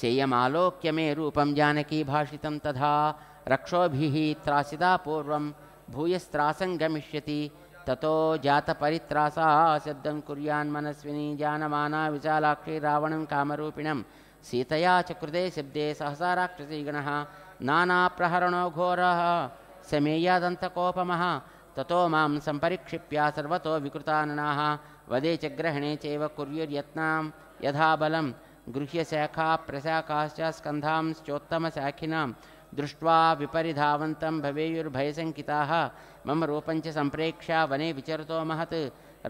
सेयमालोक्य मे रूपं जानकी भाषितं तथा रक्षोभिः त्रासिदा पूर्वं भूयस्त्रासङ्गमिष्यति ततो जातपरित्रासा शब्दं कुर्यान्मनस्विनी जानमाना विशालाक्षी रावणं कामरूपिणं सीतया च कृते शब्दे सहसा राक्षसीगणः नानाप्रहरणो घोरः समेयादन्तकोपमः ततो मां सम्परिक्षिप्य सर्वतो विकृताननाः वदे च ग्रहणे चैव कुर्युर्यत्नां यथाबलं गृह्यशाखाप्रशाखाश्च स्कन्धांश्चोत्तमशाखिनां दृष्ट्वा विपरिधावन्तं भवेयुर्भयशङ्किताः मम रूपञ्च सम्प्रेक्ष्य वने विचरतो महत्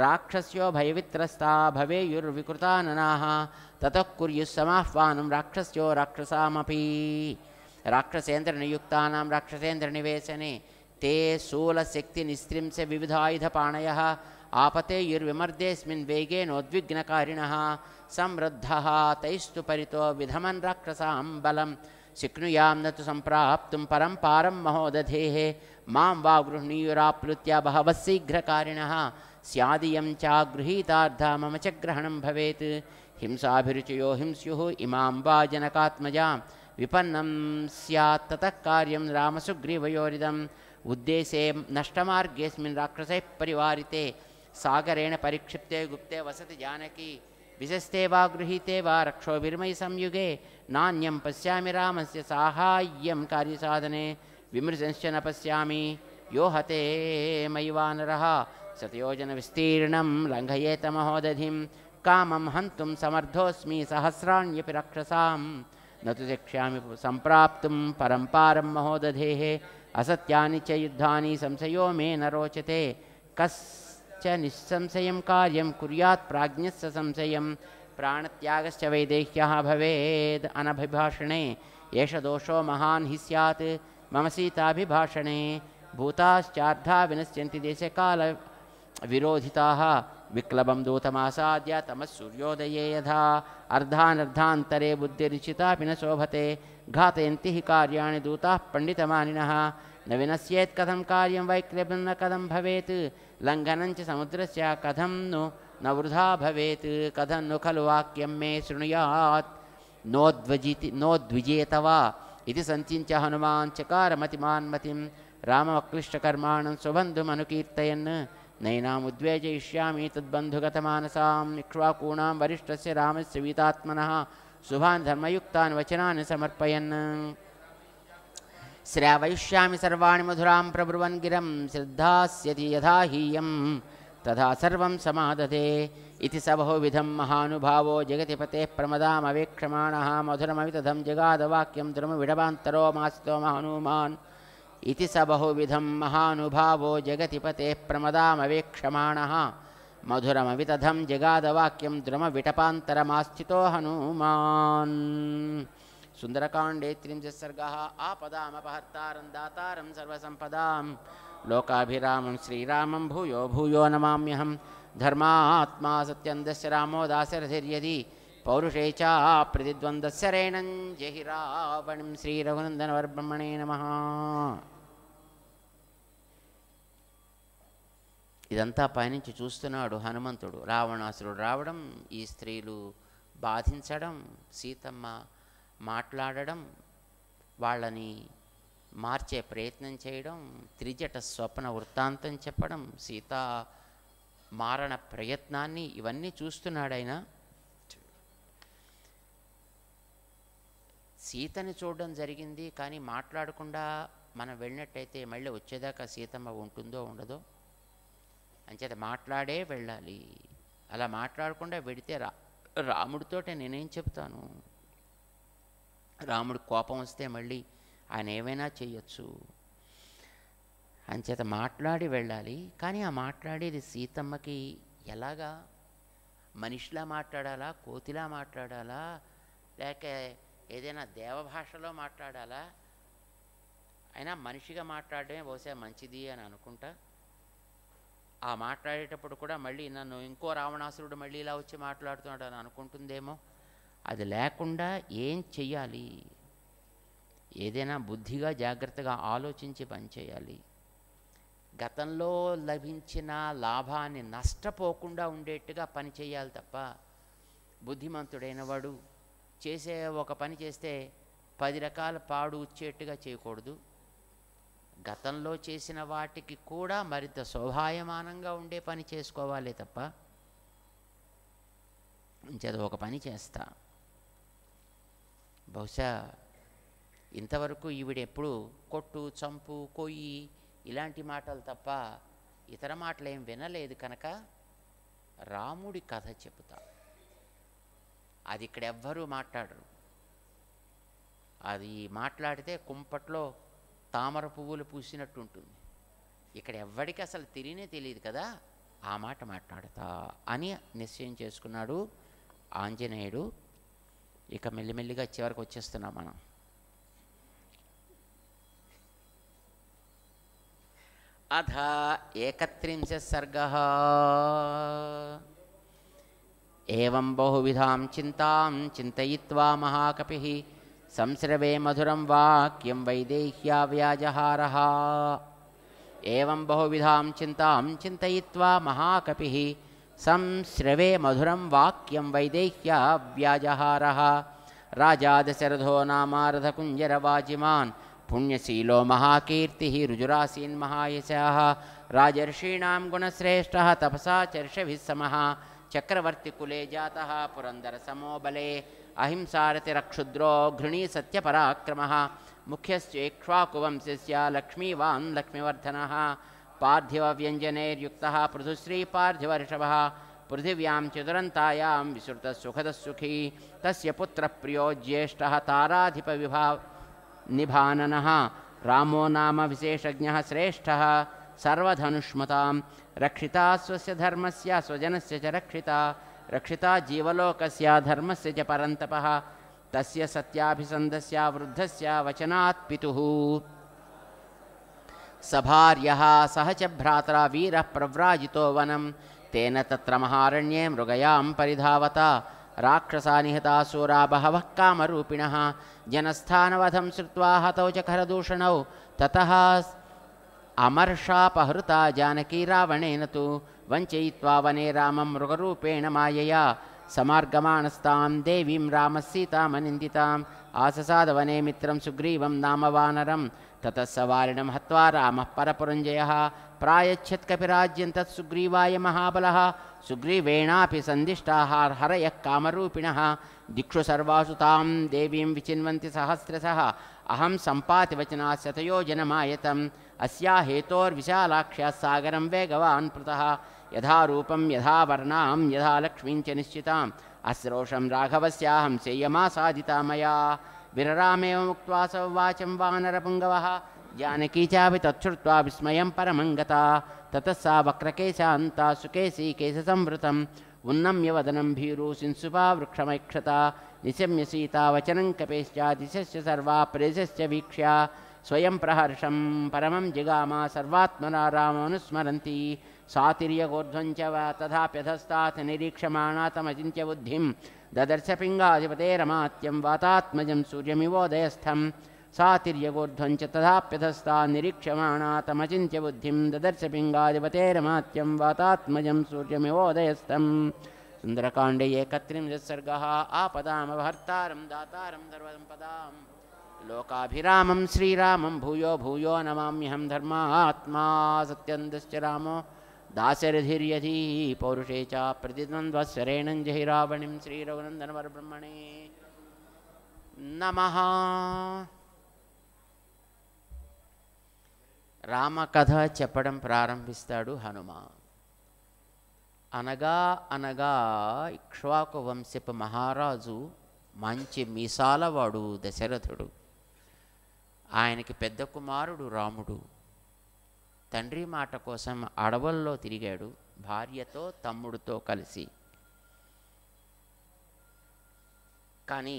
राक्षसो भयवित्रस्ता भवेयुर्विकृताननाः ततः कुर्युः समाह्वानं राक्षसो राक्षसामपि राक्षसेन्द्रनियुक्तानां राक्षसेन्द्रनिवेशने ते शूलशक्तिनिस्त्रिंस विविधायुधपाणयः आपते युर्विमर्देऽस्मिन् वेगेनोद्विग्नकारिणः संवृद्धः तैस्तु परितो विधमन् राक्षसां बलं शक्नुयां न तु सम्प्राप्तुं परं पारं महोदधेः मां वा गृह्णीयुराप्लुत्य बहवः शीघ्रकारिणः स्यादियं चागृहीतार्धा मम च ग्रहणं भवेत् हिंसाभिरुचयो हिंस्युः इमां वा जनकात्मजां विपन्नं स्यात्ततः कार्यं रामसुग्रीवयोरिदं उद्देशे नष्टमार्गेऽस्मिन् राक्षसैः परिवारिते सागरेण परिक्षिप्ते गुप्ते वसति जानकी विशस्ते वा गृहीते वा संयुगे नान्यं पश्यामि रामस्य साहाय्यं कार्यसाधने विमृशंश्च न पश्यामि यो हते मयि वानरः सतयोजनविस्तीर्णं लङ्घयेत महोदधिं कामं हन्तुं समर्थोऽस्मि सहस्राण्यपि रक्षसां न तु शिक्ष्यामि सम्प्राप्तुं परम्पारं महोदधेः असत्यानि च युद्धानि संशयो मे न रोचते कश्च निःसंशयं कार्यं कुर्यात् प्राज्ञस्य संशयं प्राणत्यागश्च वैदेह्यः भवेद् अनभिभाषणे एष दोषो महान् हि स्यात् मम सीताभिभाषणे भूताश्चार्धा विनश्यन्ति देशे काल विरोधिताः विक्लबं दूतमासाद्य तमः सूर्योदये यथा अर्धानर्धान्तरे बुद्धिरुचितापि न शोभते घातयन्ति हि कार्याणि दूताः पण्डितमानिनः न कथं कार्यं वैक्ल्यं न कथं भवेत् लङ्घनञ्च समुद्रस्य कथं नु न वृथा भवेत् कथं नु खलु वाक्यं मे शृणुयात् नोद्वजिति नोद्विजेत वा इति सञ्चिञ्च हनुमान् चकारमतिमान्मतिं रामवक्लिष्टकर्माणं स्वबन्धुमनुकीर्तयन् नैनामुद्वेजयिष्यामि तद्बन्धुगतमानसां इक्ष्वाकूणां वरिष्ठस्य रामस्य वितात्मनः शुभान् धर्मयुक्तान् वचनान् समर्पयन् श्रावयिष्यामि सर्वाणि मधुरां प्रभुवन् गिरं श्रद्धास्यति यथा हीयं तथा सर्वं समाददे इति स बहुविधं महानुभावो जगतिपतेः प्रमदामवेक्षमाणः मधुरमवितधं जगादवाक्यं द्रुमविडवान्तरो मास्तो महानुमान् इति स बहुविधं महानुभावो जगतिपतेः प्रमदामवेक्षमाणः మధురమవితం తథం జగాదవాక్యం ద్రమ విటపాంతరమాస్థితో హనుమాన్ సుందరకాండే త్రింశ సర్గ ఆపదామపహర్తారం దాతారం సర్వసంపదాం లోకాభిరామం శ్రీరామం భూయో భూయో నమామ్యహం ధర్మాత్మా సత్యం దశ రామో దాసరధిర్యది పౌరుషే చా ప్రతిద్వందస్సరేణం జహి రావణం శ్రీరఘునందనవర్బ్రహ్మణే నమ ఇదంతా పైనుంచి చూస్తున్నాడు హనుమంతుడు రావణాసురుడు రావడం ఈ స్త్రీలు బాధించడం సీతమ్మ మాట్లాడడం వాళ్ళని మార్చే ప్రయత్నం చేయడం త్రిజట స్వప్న వృత్తాంతం చెప్పడం సీత మారణ ప్రయత్నాన్ని ఇవన్నీ చూస్తున్నాడాయన సీతని చూడడం జరిగింది కానీ మాట్లాడకుండా మనం వెళ్ళినట్టయితే మళ్ళీ వచ్చేదాకా సీతమ్మ ఉంటుందో ఉండదో అంచేత మాట్లాడే వెళ్ళాలి అలా మాట్లాడకుండా వెడితే రా రాముడితో నేనేం చెప్తాను రాముడు కోపం వస్తే మళ్ళీ ఆయన ఏమైనా చేయొచ్చు అంచేత మాట్లాడి వెళ్ళాలి కానీ ఆ మాట్లాడేది సీతమ్మకి ఎలాగా మనిషిలా మాట్లాడాలా కోతిలా మాట్లాడాలా లేక ఏదైనా దేవభాషలో మాట్లాడాలా అయినా మనిషిగా మాట్లాడమే బహుశా మంచిది అని అనుకుంటా ఆ మాట్లాడేటప్పుడు కూడా మళ్ళీ నన్ను ఇంకో రావణాసురుడు మళ్ళీ ఇలా వచ్చి మాట్లాడుతున్నాడు అని అనుకుంటుందేమో అది లేకుండా ఏం చెయ్యాలి ఏదైనా బుద్ధిగా జాగ్రత్తగా ఆలోచించి పనిచేయాలి గతంలో లభించిన లాభాన్ని నష్టపోకుండా ఉండేట్టుగా పని చేయాలి తప్ప బుద్ధిమంతుడైన వాడు చేసే ఒక పని చేస్తే పది రకాల పాడు వచ్చేట్టుగా చేయకూడదు గతంలో చేసిన వాటికి కూడా మరింత శోభాయమానంగా ఉండే పని చేసుకోవాలి తప్ప చదువు ఒక పని చేస్తా బహుశా ఇంతవరకు ఈవిడెప్పుడు కొట్టు చంపు కొయ్యి ఇలాంటి మాటలు తప్ప ఇతర మాటలు ఏం వినలేదు కనుక రాముడి కథ చెబుతా అది ఇక్కడ ఎవ్వరూ మాట్లాడరు అది మాట్లాడితే కుంపట్లో తామర పువ్వులు పూసినట్టు ఉంటుంది ఇక్కడ ఎవ్వడికి అసలు తెలియనే తెలియదు కదా ఆ మాట మాట్లాడతా అని నిశ్చయం చేసుకున్నాడు ఆంజనేయుడు ఇక మెల్లిమెల్లిగా చివరికి వచ్చేస్తున్నాం మనం అధ ఏకత్రింశ సర్గ ఏం బహువిధాం చింతాం చింతయిత్వా మహాకపి संस्रवे मधुरं वाक्यं वैदेह्या व्याजहारः एवं बहुविधां चिन्तां चिन्तयित्वा महाकपिः संश्रवे मधुरं वाक्यं वैदेह्या व्याजहारः राजा दशरथो नामार्धकुञ्जरवाजिमान् पुण्यशीलो महाकीर्तिः ऋजुरासीन्महायसाः राजर्षीणां गुणश्रेष्ठः तपसा चर्षभिः समः चक्रवर्तिकुले जातः पुरन्दरसमो बले अहिंसारतिर रक्षुद्रो घृणी मुख्य मुख्यश्चेक्ष्वाकुवंशस्य लक्ष्मीवान् पार्थिव पार्थिवव्यञ्जनैर्युक्तः पृथुश्री ऋषभ पृथिव्यां चतुरंतायां विसृत सुखद सुखी तस्य ज्येष्ठ ताराधिप विभा निभानन रामो नाम विशेषज्ञ श्रेष्ठ सर्वधनुष्मतां रक्षिता स्वस्य धर्मस्य स्वजनस्य च रक्षिता रक्षिता जीवलोकस्य धर्मस्य च परन्तपः तस्य सत्याभिसन्धस्य वृद्धस्य वचनात् पितुः सभार्यः सह च भ्रात्रा वीरः प्रव्राजितो वनं तेन तत्र महारण्ये मृगयां परिधावता राक्षसानिहता सूरा बहवः कामरूपिणः जनस्थानवधं श्रुत्वा हतौ च खरदूषणौ ततः अमर्षापहृता जानकी रावणेन तु वञ्चयित्वा वने रामं मृगरूपेण मायया समार्गमानस्तां देवीं रामसीतामनिन्दिताम् आससादवने मित्रं सुग्रीवं नाम वानरं ततस्सवारिणं हत्वा रामः परपुरञ्जयः प्रायच्छत्कपिराज्यं तत्सुग्रीवाय महाबलः सुग्रीवेणापि सन्दिष्टाः हरयः कामरूपिणः दिक्षुसर्वासुतां देवीं विचिन्वन्ति सहस्रसः अहं सम्पातिवचनात् सतयोजनमायतम् अस्या हेतोर्विशालाक्ष्यासागरं वेगवान् पृतः यथा रूपं यथा वर्णां यथा लक्ष्मीञ्च निश्चिताम् अस्रोषं राघवस्याहं सेयमा साधिता मया विररामेवमुक्त्वा सौवाचं वानरपुङ्गवः जानकी चापि तच्छ्रुत्वा विस्मयं गता ततः सा वक्रकेशान्ता सुकेशी केशसंवृतम् उन्नम्य वदनं भीरु सिंसुपा वृक्षमैक्षता निशम्य सीता वचनं कपेश्चादिशश्च सर्वा प्रेशश्च वीक्ष्या स्वयं प्रहर्षं परमं जिगामा सर्वात्मना रामनुस्मरन्ति सातिर्यगोध्वञ्च वा तथाप्यधस्तात् निरीक्षमाणा तमचिन्त्य बुद्धिं ददर्श पिङ्गाधिपते रमात्यं वातात्मजं सूर्यमिवोदयस्थं सातिर्यगोध्वञ्च तथाप्यधस्ता निरीक्षमाणा तमचिन्त्य बुद्धिं ददर्श पिङ्गाधिपते रमात्यं वातात्मजं सूर्यमिवोदयस्थं सुन्दरकाण्डे एकत्रिंशत् सर्गः आपदामभर्तारं दातारं सर्वसम्पदाम् लोकाभिरामं श्रीरामं भूयो भूयो नमाम्यहं धर्मात्मा सत्यन्दश्च रामो దాశరథిర్యధీ పౌరుషే చ ప్రతిద్వంద్వ శరేణం జహిరావణిం శ్రీరఘునందన పరబ్రహ్మణే నమ రామకథ చెప్పడం ప్రారంభిస్తాడు హనుమ అనగా అనగా ఇక్ష్వాకు వంశపు మహారాజు మంచి మీసాలవాడు దశరథుడు ఆయనకి పెద్ద కుమారుడు రాముడు తండ్రి మాట కోసం అడవుల్లో తిరిగాడు భార్యతో తమ్ముడితో కలిసి కానీ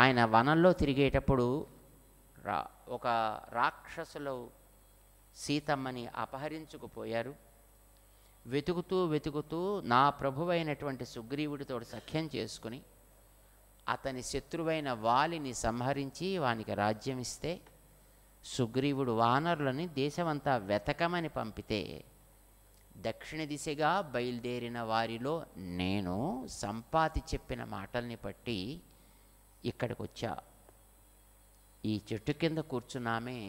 ఆయన వనంలో తిరిగేటప్పుడు రా ఒక రాక్షసులు సీతమ్మని అపహరించుకుపోయారు వెతుకుతూ వెతుకుతూ నా ప్రభువైనటువంటి సుగ్రీవుడితో సఖ్యం చేసుకుని అతని శత్రువైన వాలిని సంహరించి వానికి రాజ్యం ఇస్తే సుగ్రీవుడు వానరులని దేశమంతా వెతకమని పంపితే దక్షిణ దిశగా బయలుదేరిన వారిలో నేను సంపాతి చెప్పిన మాటల్ని బట్టి ఇక్కడికి వచ్చా ఈ చెట్టు కింద కూర్చున్నామే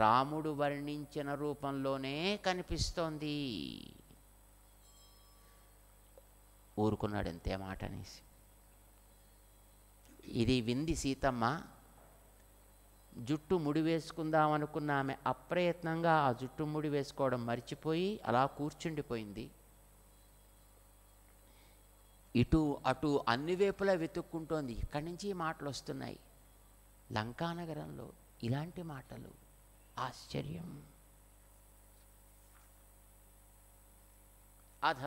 రాముడు వర్ణించిన రూపంలోనే కనిపిస్తోంది ఊరుకున్నాడు ఎంతే మాట అనేసి ఇది వింది సీతమ్మ జుట్టు ముడి వేసుకుందాం అనుకున్న ఆమె అప్రయత్నంగా ఆ జుట్టు ముడి వేసుకోవడం మర్చిపోయి అలా కూర్చుండిపోయింది ఇటు అటు అన్ని వేపులా వెతుక్కుంటోంది ఇక్కడి నుంచి మాటలు వస్తున్నాయి లంకానగరంలో ఇలాంటి మాటలు ఆశ్చర్యం అథ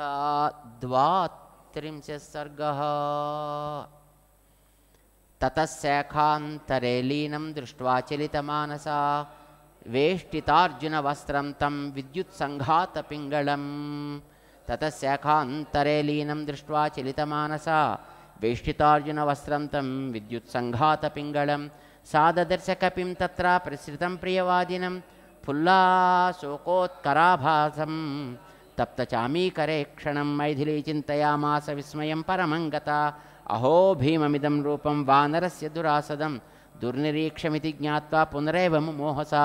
ద్వాత్రింశ సర్గ ततःशाखान्तरे लीनं दृष्ट्वा चलितमानसा वेष्टितार्जुनवस्त्रं तं विद्युत्सङ्घातपिङ्गळं ततः शाखान्तरे लीनं दृष्ट्वा चलितमानसा वेष्टितार्जुनवस्त्रं तं विद्युत्सङ्घातपिङ्गळं साददर्शकपिं तत्र प्रसृतं प्रियवादिनं फुल्लाशोकोत्कराभासं तप्तचामीकरे क्षणं मैथिली चिन्तयामास विस्मयं परमङ्गता अहो भीममिदं रूपं वानरस्य दुरासदं दुर्निरीक्षमिति ज्ञात्वा पुनरेव मोहसा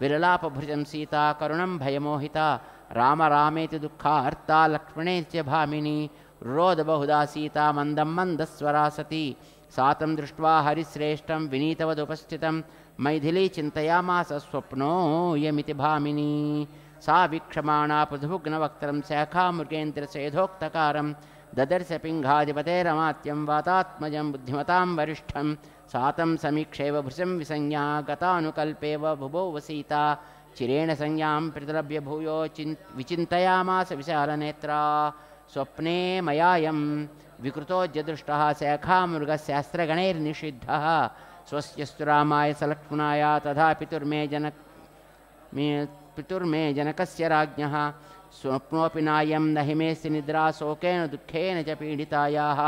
विरलापभृजं सीता करुणं भयमोहिता राम रामेति दुःखार्ता च भामिनी रोदबहुदा सीता मन्दं मन्दस्वरा सती तं दृष्ट्वा हरिश्रेष्ठं विनीतवदुपस्थितं मैथिली चिन्तयामास स्वप्नोऽयमिति भामिनी सा वीक्षमाणा पृथुभुग्नवक्त्रं शाखामृगेन्द्रसेधोक्तकारं ददर्श पिङ्घाधिपतेरमात्यं वातात्मजं बुद्धिमतां वरिष्ठं सातं समीक्षेव भृशं विसंज्ञा गतानुकल्पेव भुभो वसीता चिरेण संज्ञां प्रतिलभ्य भूयो चिन् विचिन्तयामास विशालनेत्रा स्वप्ने मयायं शेखा शाखामृगस्यास्त्रगणैर्निषिद्धः स्वस्य स्तुरामाय सलक्ष्मणाय तथा पितुर्मे जनक मे पितुर्मे जनकस्य राज्ञः स्वप्नोपि नायं न हिमेऽसि निद्रा शोकेन दुःखेन च पीडितायाः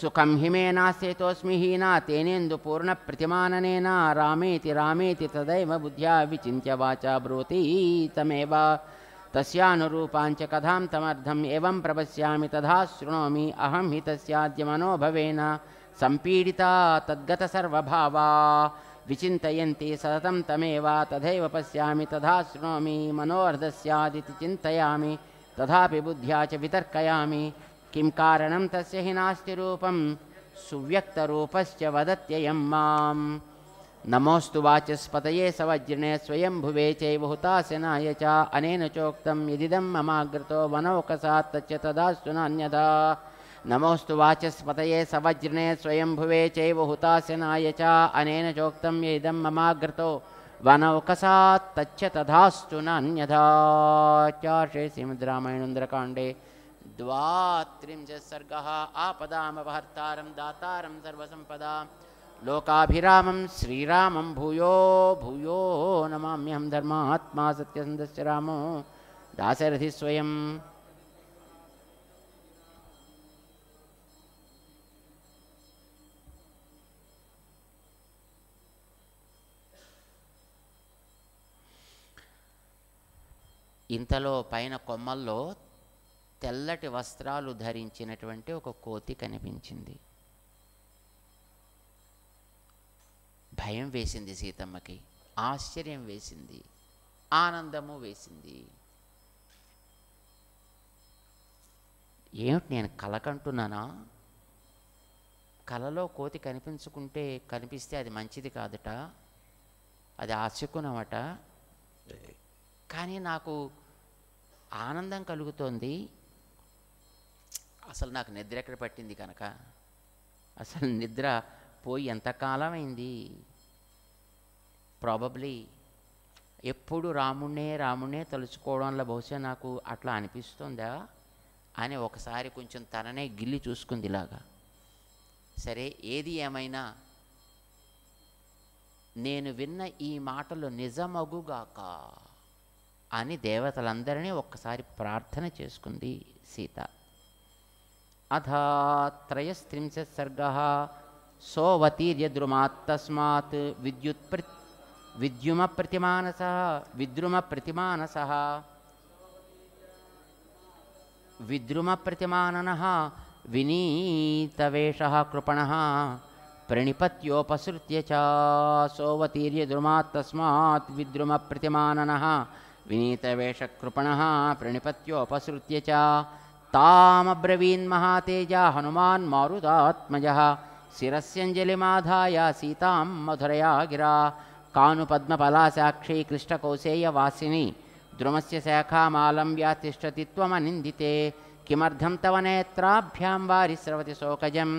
सुखं हिमेनासेतोऽस्मि हीना तेनेन्दुपूर्णप्रतिमाननेन रामेति रामेति तदैव बुद्ध्या विचिन्त्य वाचा ब्रूति तमेव तस्यानुरूपाञ्च कथां तमर्थम् एवं प्रपश्यामि तथा शृणोमि अहं हि तस्याद्य मनोभवेन सम्पीडिता तद्गतसर्वभावा विचिन्तयन्ति सततं तमेव तथैव पश्यामि तथा शृणोमि मनो स्यादिति चिन्तयामि तथापि बुद्ध्या च वितर्कयामि किं कारणं तस्य हि नास्ति रूपं सुव्यक्तरूपश्च वदत्ययं मां नमोऽस्तु वाचस्पतये सवज्रिणे स्वयं भुवे चैव बहुताश च अनेन चोक्तं यदिदं ममाग्रतो मनोकसात्तच्च तदाश्रुनान्यथा नमोऽस्तु वाचस्पतये सवज्रे स्वयं भुवे चैव हुतास्यनाय च अनेन चोक्तं ये इदं ममाग्रतो वनौकसात्तच्छ तथास्तु नन्यथा श्री श्रीमुद्रामायण इन्द्रकाण्डे सर्गः आपदामपहर्तारं दातारं सर्वसम्पदां लोकाभिरामं श्रीरामं भूयो भूयो नमाम्यहं धर्मात्मा सत्यसन्दस्य रामो दाशरथि स्वयं ఇంతలో పైన కొమ్మల్లో తెల్లటి వస్త్రాలు ధరించినటువంటి ఒక కోతి కనిపించింది భయం వేసింది సీతమ్మకి ఆశ్చర్యం వేసింది ఆనందము వేసింది ఏమిటి నేను కలకంటున్నానా కలలో కోతి కనిపించుకుంటే కనిపిస్తే అది మంచిది కాదట అది ఆశకునమట కానీ నాకు ఆనందం కలుగుతోంది అసలు నాకు నిద్ర ఎక్కడ పట్టింది కనుక అసలు నిద్ర పోయి ఎంతకాలం అయింది ప్రాబబ్లీ ఎప్పుడు రాముణ్ణే రాముణ్ణే తలుచుకోవడంలో బహుశా నాకు అట్లా అనిపిస్తుందా అని ఒకసారి కొంచెం తననే గిల్లి చూసుకుంది ఇలాగా సరే ఏది ఏమైనా నేను విన్న ఈ మాటలు నిజమగుగాకా అని దేవతలందరినీ ఒక్కసారి ప్రార్థన చేసుకుంది సీత అథా త్రయస్త్రింశత్ సర్గ సోవతీర్యద్రుమాత్ విద్యుత్ ప్ర విద్యుమ ప్రతిమానస విద్రుమ ప్రతిమానస విద్రుమ ప్రతిమానన వినీతవేష కృపణ ప్రణిపత్యోపసృత్య చ సోవతీర్యద్రుమాత్ విద్రుమ ప్రతిమానన विनीतवेषकृपणः प्रणिपत्योपसृत्य च तामब्रवीन्महातेजा हनुमान् मारुतात्मजः शिरस्यञ्जलिमाधाय सीतां मधुरया गिरा कानुपद्मपलाशाक्षीकृष्टकौशेयवासिनी द्रुमस्य शाखामालम्ब्या तिष्ठति त्वमनिन्दिते किमर्थं तव नेत्राभ्यां वा शोकजं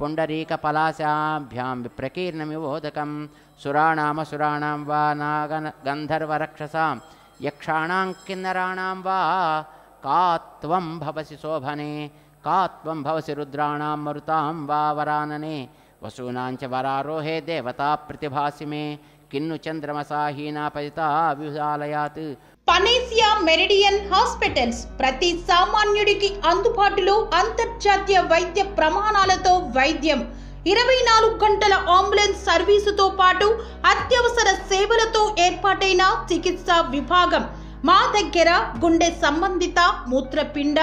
पुण्डरीकपलासाभ्यां विप्रकीर्णमिवोदकं सुराणामसुराणां वा नागन गन्धर्वरक्षसां యక్షాణాం కిన్నరాణాం వా का त्वं भवसि शोभने का त्वं भवसि रुद्राणां मरुतां वा वरानने वसूनां च वरारोहे देवता प्रतिभासि मे किन्नु चन्द्रमसा हीनापजिता विशालयात् పనేసియా మెరిడియన్ హాస్పిటల్స్ ప్రతి సామాన్యుడికి అందుబాటులో అంతర్జాతీయ వైద్య ప్రమాణాలతో వైద్యం ఇరవై నాలుగు గంటల అంబులెన్స్ సర్వీసుతో పాటు అత్యవసర సేవలతో ఏర్పాటైన చికిత్స విభాగం మా దగ్గర గుండె సంబంధిత మూత్రపిండ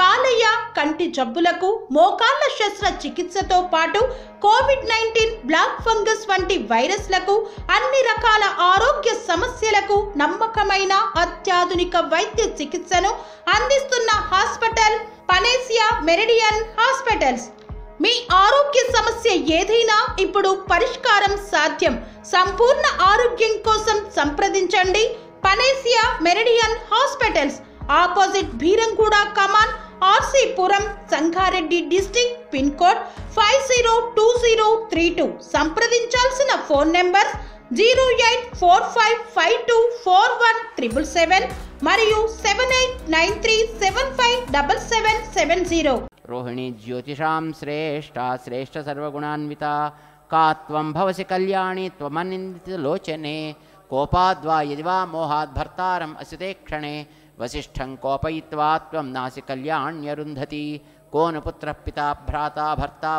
కాలయ్య కంటి జబ్బులకు మోకాళ్ళ శస్త్రచికిత్సతో పాటు కోవిడ్ నైన్టీన్ బ్లాక్ ఫంగస్ వంటి వైరస్లకు అన్ని రకాల ఆరోగ్య సమస్యలకు నమ్మకమైన అత్యాధునిక వైద్య చికిత్సను అందిస్తున్న హాస్పిటల్ పనేసియా మెరిడియన్ హాస్పిటల్స్ మీ ఆరోగ్య సమస్య ఏదైనా ఇప్పుడు పరిష్కారం సాధ్యం సంపూర్ణ ఆరోగ్యం కోసం సంప్రదించండి Panacea Meridian hospitals opposite Beeramguda Kaman RC Puram Sangareddy district pin code five zero two zero three two సంప్రదించాల్సిన phone number zero eight four five five two four one triple seven మరియు seven eight nine three seven five double seven seven zero रोहिणी ज्योतिषा श्रेष्ठा श्रेष्ठसर्वगुणान्विता का त्वं भवसि कल्याणी त्वमनिन्दितलोचने कोपाद्वा यदि वा मोहाद् असि ते क्षणे वसिष्ठं कोपयित्वा त्वं नासि कल्याण्यरुन्धति को न पुत्रः पिता भ्राता भर्ता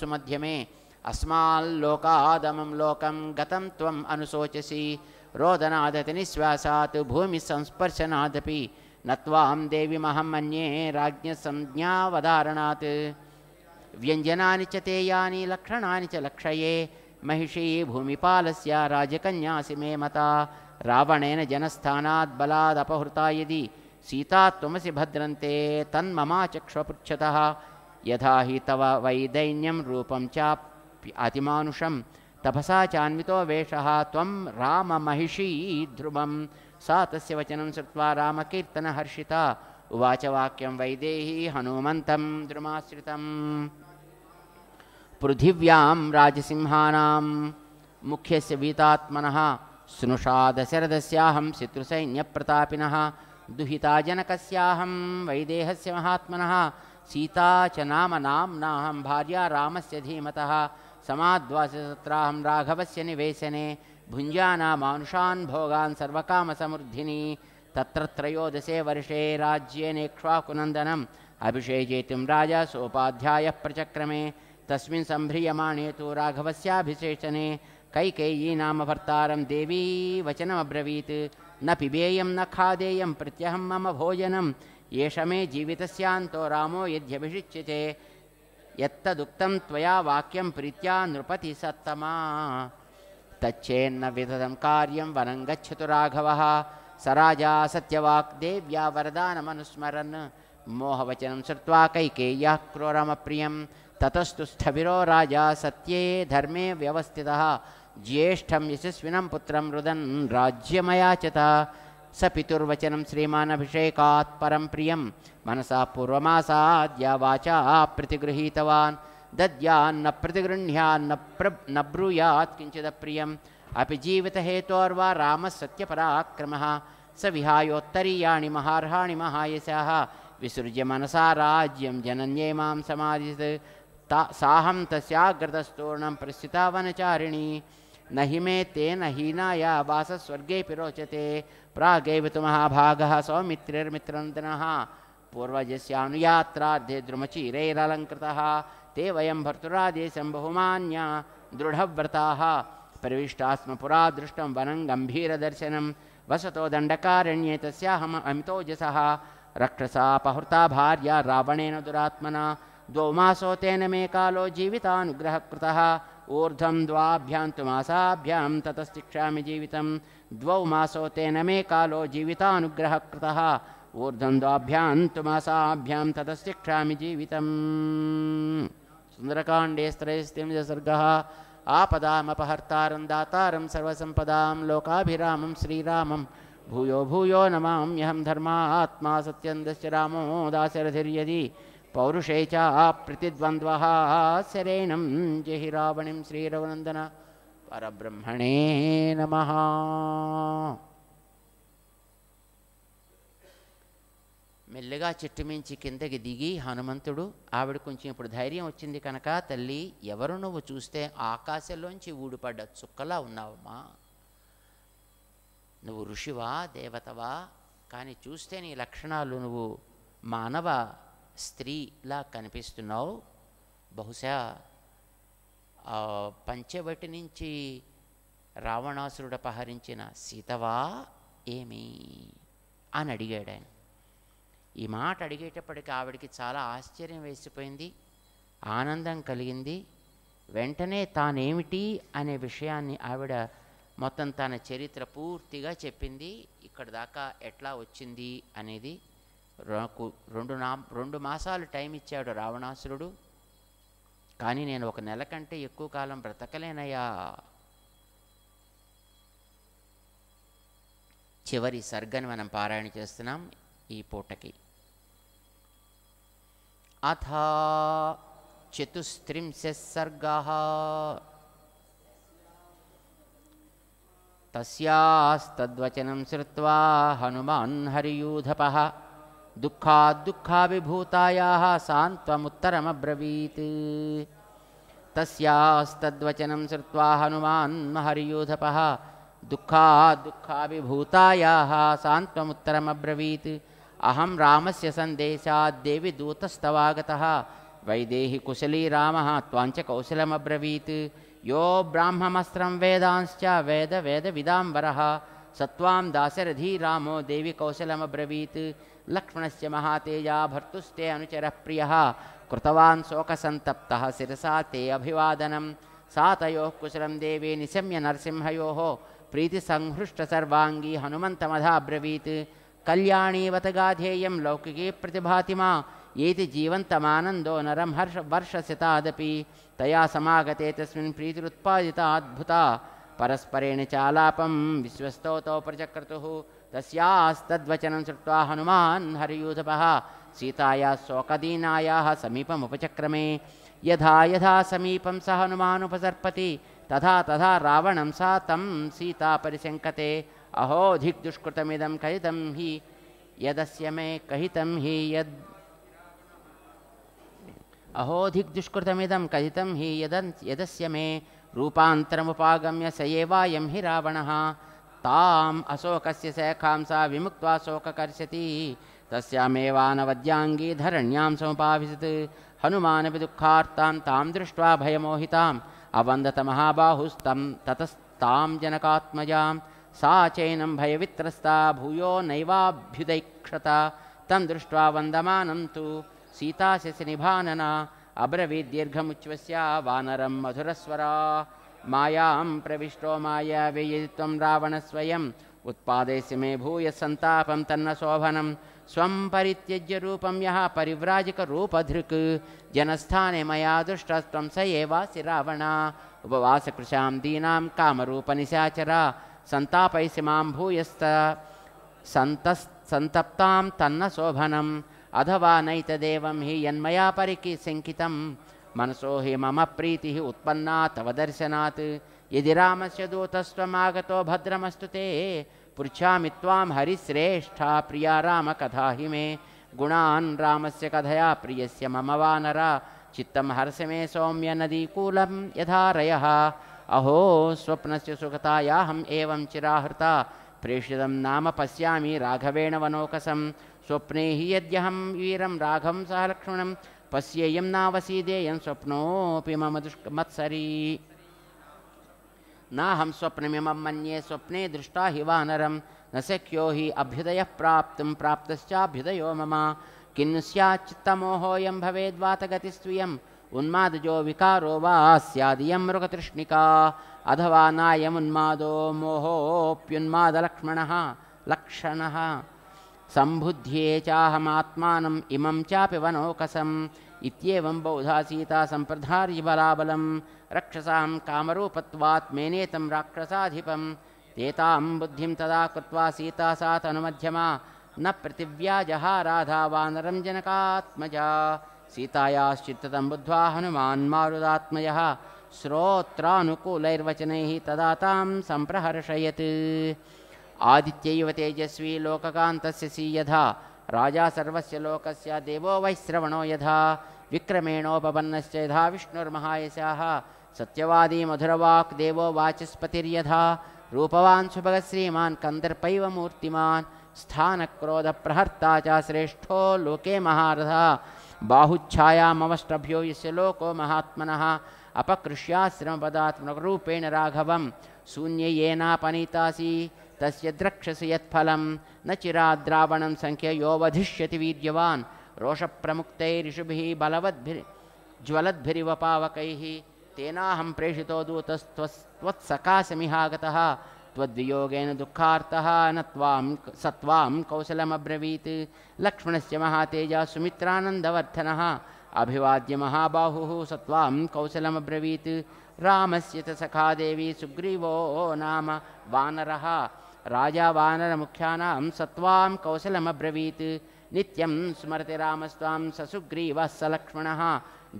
सुमध्य मे अस्माल्लोकादमं लोकं गतं त्वम् अनुशोचसि रोदनादति निःश्वासात् भूमिसंस्पर्शनादपि न त्वां देविमहम् मन्ये राज्ञसंज्ञावधारणात् व्यञ्जनानि च तेयानि लक्षणानि च लक्षये महिषी भूमिपालस्य राजकन्यासि मे मता रावणेन जनस्थानात् बलादपहृता यदि सीता त्वमसि भद्रन्ते तन्ममाचक्ष्वपृच्छतः यथा हि तव वैदैन्यं रूपं अतिमानुषं तपसा चान्वितो वेषः त्वं राममहिषी ध्रुवम् सा तस्य वचनं श्रुत्वा रामकीर्तनहर्षिता उवाचवाक्यं वैदेही हनुमन्तं द्रुमाश्रितं पृथिव्यां राजसिंहानां मुख्यस्य वीतात्मनः स्नुषा दशरथस्याहं शत्रुसैन्यप्रतापिनः दुहिताजनकस्याहं वैदेहस्य महात्मनः सीता च नाम नाम्नाहं भार्या रामस्य धीमतः समाद्वासत्राहं राघवस्य निवेशने भुञ्जानामानुषान् भोगान् सर्वकामसमृद्धिनि तत्र त्रयोदशे वर्षे राज्ये नेक्ष्वाकुनन्दनम् अभिषेचेतुं राजा सोपाध्यायः प्रचक्रमे तस्मिन् सम्भ्रियमाणे तु राघवस्याभिषेचने कैकेयी नाम भर्तारं देवी वचनमब्रवीत् न पिबेयं न खादेयं प्रत्यहं मम भोजनं येष मे जीवितस्यान्तो रामो यद्यभिषिच्यते यत्तदुक्तं त्वया वाक्यं प्रीत्या नृपतिसत्तमा तच्चेन्न विदधं कार्यं वनं गच्छतु राघवः स राजा देव्या वरदानमनुस्मरन् मोहवचनं श्रुत्वा कैकेय्यः क्रोरमप्रियं ततस्तु स्थविरो राजा सत्ये धर्मे व्यवस्थितः ज्येष्ठं यशस्विनं पुत्रं रुदन् राज्यमयाचत स पितुर्वचनं श्रीमान् अभिषेकात् परं प्रियं मनसा पूर्वमासाद्या वाचा प्रतिगृहीतवान् दद्यान्न प्रतिगृह्ण्यान्न प्रब् न ब्रूयात् किञ्चिदप्रियम् अपि जीवितहेतोर्वा रामः सत्यपराक्रमः स विहायोत्तरीयाणि महार्हाणि महायसाः विसृज्य मनसा राज्यं जनन्ये मां समादित् ता साहं तस्याग्रतस्तुर्णं प्रस्थिता वनचारिणि न हि मे तेन हीनाया वासस्वर्गेऽपि रोचते प्रागेव तु महाभागः सौमित्रैर्मित्रन्दनः पूर्वजस्यानुयात्राद्यद्रुमचीरैरलङ्कृतः ते वयं भर्तुरादेशं बहुमान्या दृढव्रताः प्रविष्टास्म पुरा दृष्टं वनं गम्भीरदर्शनं वसतो दण्डकारण्ये तस्याहम् अमितो जसः रक्षसापहृता भार्या रावणेन दुरात्मना द्वौ मासो तेन मे कालो जीवितानुग्रहकृतः ऊर्ध्वं द्वाभ्यां तु मासाभ्यां ततस्तिक्षामि जीवितं द्वौ मासो तेन मे कालो जीवितानुग्रहकृतः ऊर्ध्वन्द्वाभ्यां तु मासाभ्यां तदस्य क्षामि जीवितं सुन्दरकाण्डे स्त्रयस्तिं जसर्गः आपदामपहर्तारं दातारं सर्वसम्पदां लोकाभिरामं श्रीरामं भूयो भूयो नमां यहं धर्मात्मा सत्यन्दस्य रामो दासरधिर्यदि पौरुषे चाप्रतिद्वन्द्वः सरेणं जयहि रावणीं श्रीरवनन्दन परब्रह्मणे नमः మెల్లగా చెట్టు మించి కిందకి దిగి హనుమంతుడు ఆవిడ కొంచెం ఇప్పుడు ధైర్యం వచ్చింది కనుక తల్లి ఎవరు నువ్వు చూస్తే ఆకాశంలోంచి ఊడిపడ్డ చుక్కలా ఉన్నావమ్మా నువ్వు ఋషివా దేవతవా కానీ చూస్తే నీ లక్షణాలు నువ్వు మానవ స్త్రీలా కనిపిస్తున్నావు బహుశా పంచవటి నుంచి రావణాసురుడు అపహరించిన సీతవా ఏమి అని అడిగాడు ఆయన ఈ మాట అడిగేటప్పటికి ఆవిడికి చాలా ఆశ్చర్యం వేసిపోయింది ఆనందం కలిగింది వెంటనే తానేమిటి అనే విషయాన్ని ఆవిడ మొత్తం తన చరిత్ర పూర్తిగా చెప్పింది ఇక్కడ దాకా ఎట్లా వచ్చింది అనేది రెండు నా రెండు మాసాలు టైం ఇచ్చాడు రావణాసురుడు కానీ నేను ఒక నెల కంటే ఎక్కువ కాలం బ్రతకలేనయ్యా చివరి సర్గని మనం పారాయణ చేస్తున్నాం ఈ పూటకి अथ चतुस्त्रिंशः सर्गः तस्यास्तद्वचनं श्रुत्वा हनुमान् तस्यास्तद्वचनं श्रुत्वा हनुमान् हरियूधपः दुःखाद्दुःखाभिभूतायाः दुःखाभिभूतायाः सान्त्वमुत्तरमब्रवीत् अहं रामस्य सन्देशाद् दूतस्तवागतः वैदेहि रामः त्वाञ्च कौशलमब्रवीत् यो ब्राह्मणमस्त्रं वेदांश्च वेदवेदविदाम्बरः सत्त्वां दासरथी रामो देवि कौशलमब्रवीत् लक्ष्मणस्य महातेजा भर्तुस्ते अनुचरः प्रियः कृतवान् शोकसन्तप्तः शिरसा ते अभिवादनं सा तयोः कुशलं देवे निशम्य नरसिंहयोः प्रीतिसंहृष्टसर्वाङ्गी हनुमन्तमधाब्रवीत् कल्याणीवत गाधेयं लौकिके प्रतिभाति मा एति जीवन्तमानन्दो नरं हर्ष वर्षसितादपि तया समागते तस्मिन् अद्भुता परस्परेण चालापं विश्वस्तोतौ प्रचक्रतुः तस्यास्तद्वचनं श्रुत्वा हनुमान् हरियूधपः सीताया शोकदीनायाः समीपमुपचक्रमे यथा यथा समीपं स हनुमानुपसर्पति तथा तथा रावणं सा तं सीता परिशङ्कते अहोधिक् दुष्कृतमिदं कथितं हि यदस्य मे कहितं हि यद् अहोधिक् दुष्कृतमिदं कथितं हि यदन् यदस्य मे रूपान्तरमुपागम्य स एवायं हि रावणः ताम् अशोकस्य शाखां सा विमुक्त्वा शोककर्षति तस्यामेवानवद्याङ्गी धरण्यां समुपाविशत् हनुमानपि दुःखार्तां तां दृष्ट्वा भयमोहिताम् अवन्दतमहाबाहुस्तं ततस्तां जनकात्मजाम् सा चैनं भयवित्रस्ता भूयो नैवाभ्युदैक्षता तं दृष्ट्वा वन्दमानं तु सीताशसि निभानना वानरं मधुरस्वरा मायां प्रविष्टो माया वियि त्वं रावणस्वयम् उत्पादयसि मे भूयस्सन्तापं तन्नशोभनं स्वं परित्यज्य रूपं यः परिव्राजिकरूपधृक् जनस्थाने मया दृष्टस्त्वं स एवासि रावणा उपवासकृशां दीनां कामरूपनिसाचरा संतापैसिमां मूयस्त संतस् संतप्तां तन्न शोभनम् अथवा नैतदेवं हि यन्मया परिकीसङ्कितं मनसो हि मम प्रीति उत्पन्ना तव दर्शनात् यदि रामस्य दूतस्त्वमागतो भद्रमस्तु ते पृछा त्वां हरिश्रेष्ठा प्रिया रामकथा हि मे गुणान् से कथया प्रिय मम वानरा चित्तं हर्ष मे सौम्य नदीकूलं यथा रयः अहो स्वप्न से सुखता या हम एवं चिराहृता प्रेषित नाम पश्यामि राघवेण वनौकसम स्वप्ने हि यद्यहं वीरं राघव सह लक्ष्मणं पश्येयम नावसीदेयं स्वप्नोपि मम दुष्क मत्सरी ना हम मम मन्ये स्वप्ने दृष्टा हि वानरं न सख्यो हि अभ्युदय प्राप्त प्राप्तश्चाभ्युदयो मम किं स्याच्चित्तमोहोऽयं भवेद्वातगतिस्त्वियं उन्मादजो विकारो वा स्यादियं मृगतृष्णिका अथवा नायमुन्मादो मोहोऽप्युन्मादलक्ष्मणः लक्षणः सम्बुद्ध्ये चाहमात्मानम् इमं चापि वनोकसम् इत्येवं बहुधा सीता सम्प्रधार्यबलाबलं रक्षसां मेनेतं राक्षसाधिपं तेतां बुद्धिं तदा कृत्वा सीता सा तनुमध्यमा न वानरं जनकात्मजा सीतायाश्चित्ततं बुद्ध्वा हनुमान्मारुदात्मयः श्रोत्रानुकूलैर्वचनैः तदा तां सम्प्रहर्षयत् आदित्यैव तेजस्वी लोककान्तस्य सी यथा राजा सर्वस्य लोकस्य देवो वैश्रवणो यधा विक्रमेणोपपन्नश्च यथा विष्णुर्महायसाः मधुरवाक् देवो वाचस्पतिर्यधा रूपवान् शुभगश्रीमान् श्रीमान् कन्दर्पैव मूर्तिमान् स्थानक्रोधप्रहर्ता च श्रेष्ठो लोके महार्था बाहुच्छायामवष्टभ्यो यस्य लोको महात्मनः अपकृष्याश्रमपदात्मरूपेण राघवं शून्य येनापनीतासि तस्य द्रक्षसि यत्फलं न चिराद्रावणं वधिष्यति वीर्यवान् रोषप्रमुक्तैरिषुभिः ऋषुभिः बलवद्भिर्ज्वलद्भिरिवपावकैः तेनाहं प्रेषितो प्रेषितोत्सकाशमिहागतः त्वद्वियोगेन दुःखार्तः न त्वां सत्त्वां कौशलमब्रवीत् लक्ष्मणस्य महातेजः सुमित्रानन्दवर्धनः अभिवाद्य महाबाहुः सत्त्वां कौशलमब्रवीत् रामस्य च देवी सुग्रीवो नाम वानरः राजा वानरमुख्यानां सत्त्वां कौशलमब्रवीत् नित्यं स्मरति रामस्त्वां स सुग्रीवः सलक्ष्मणः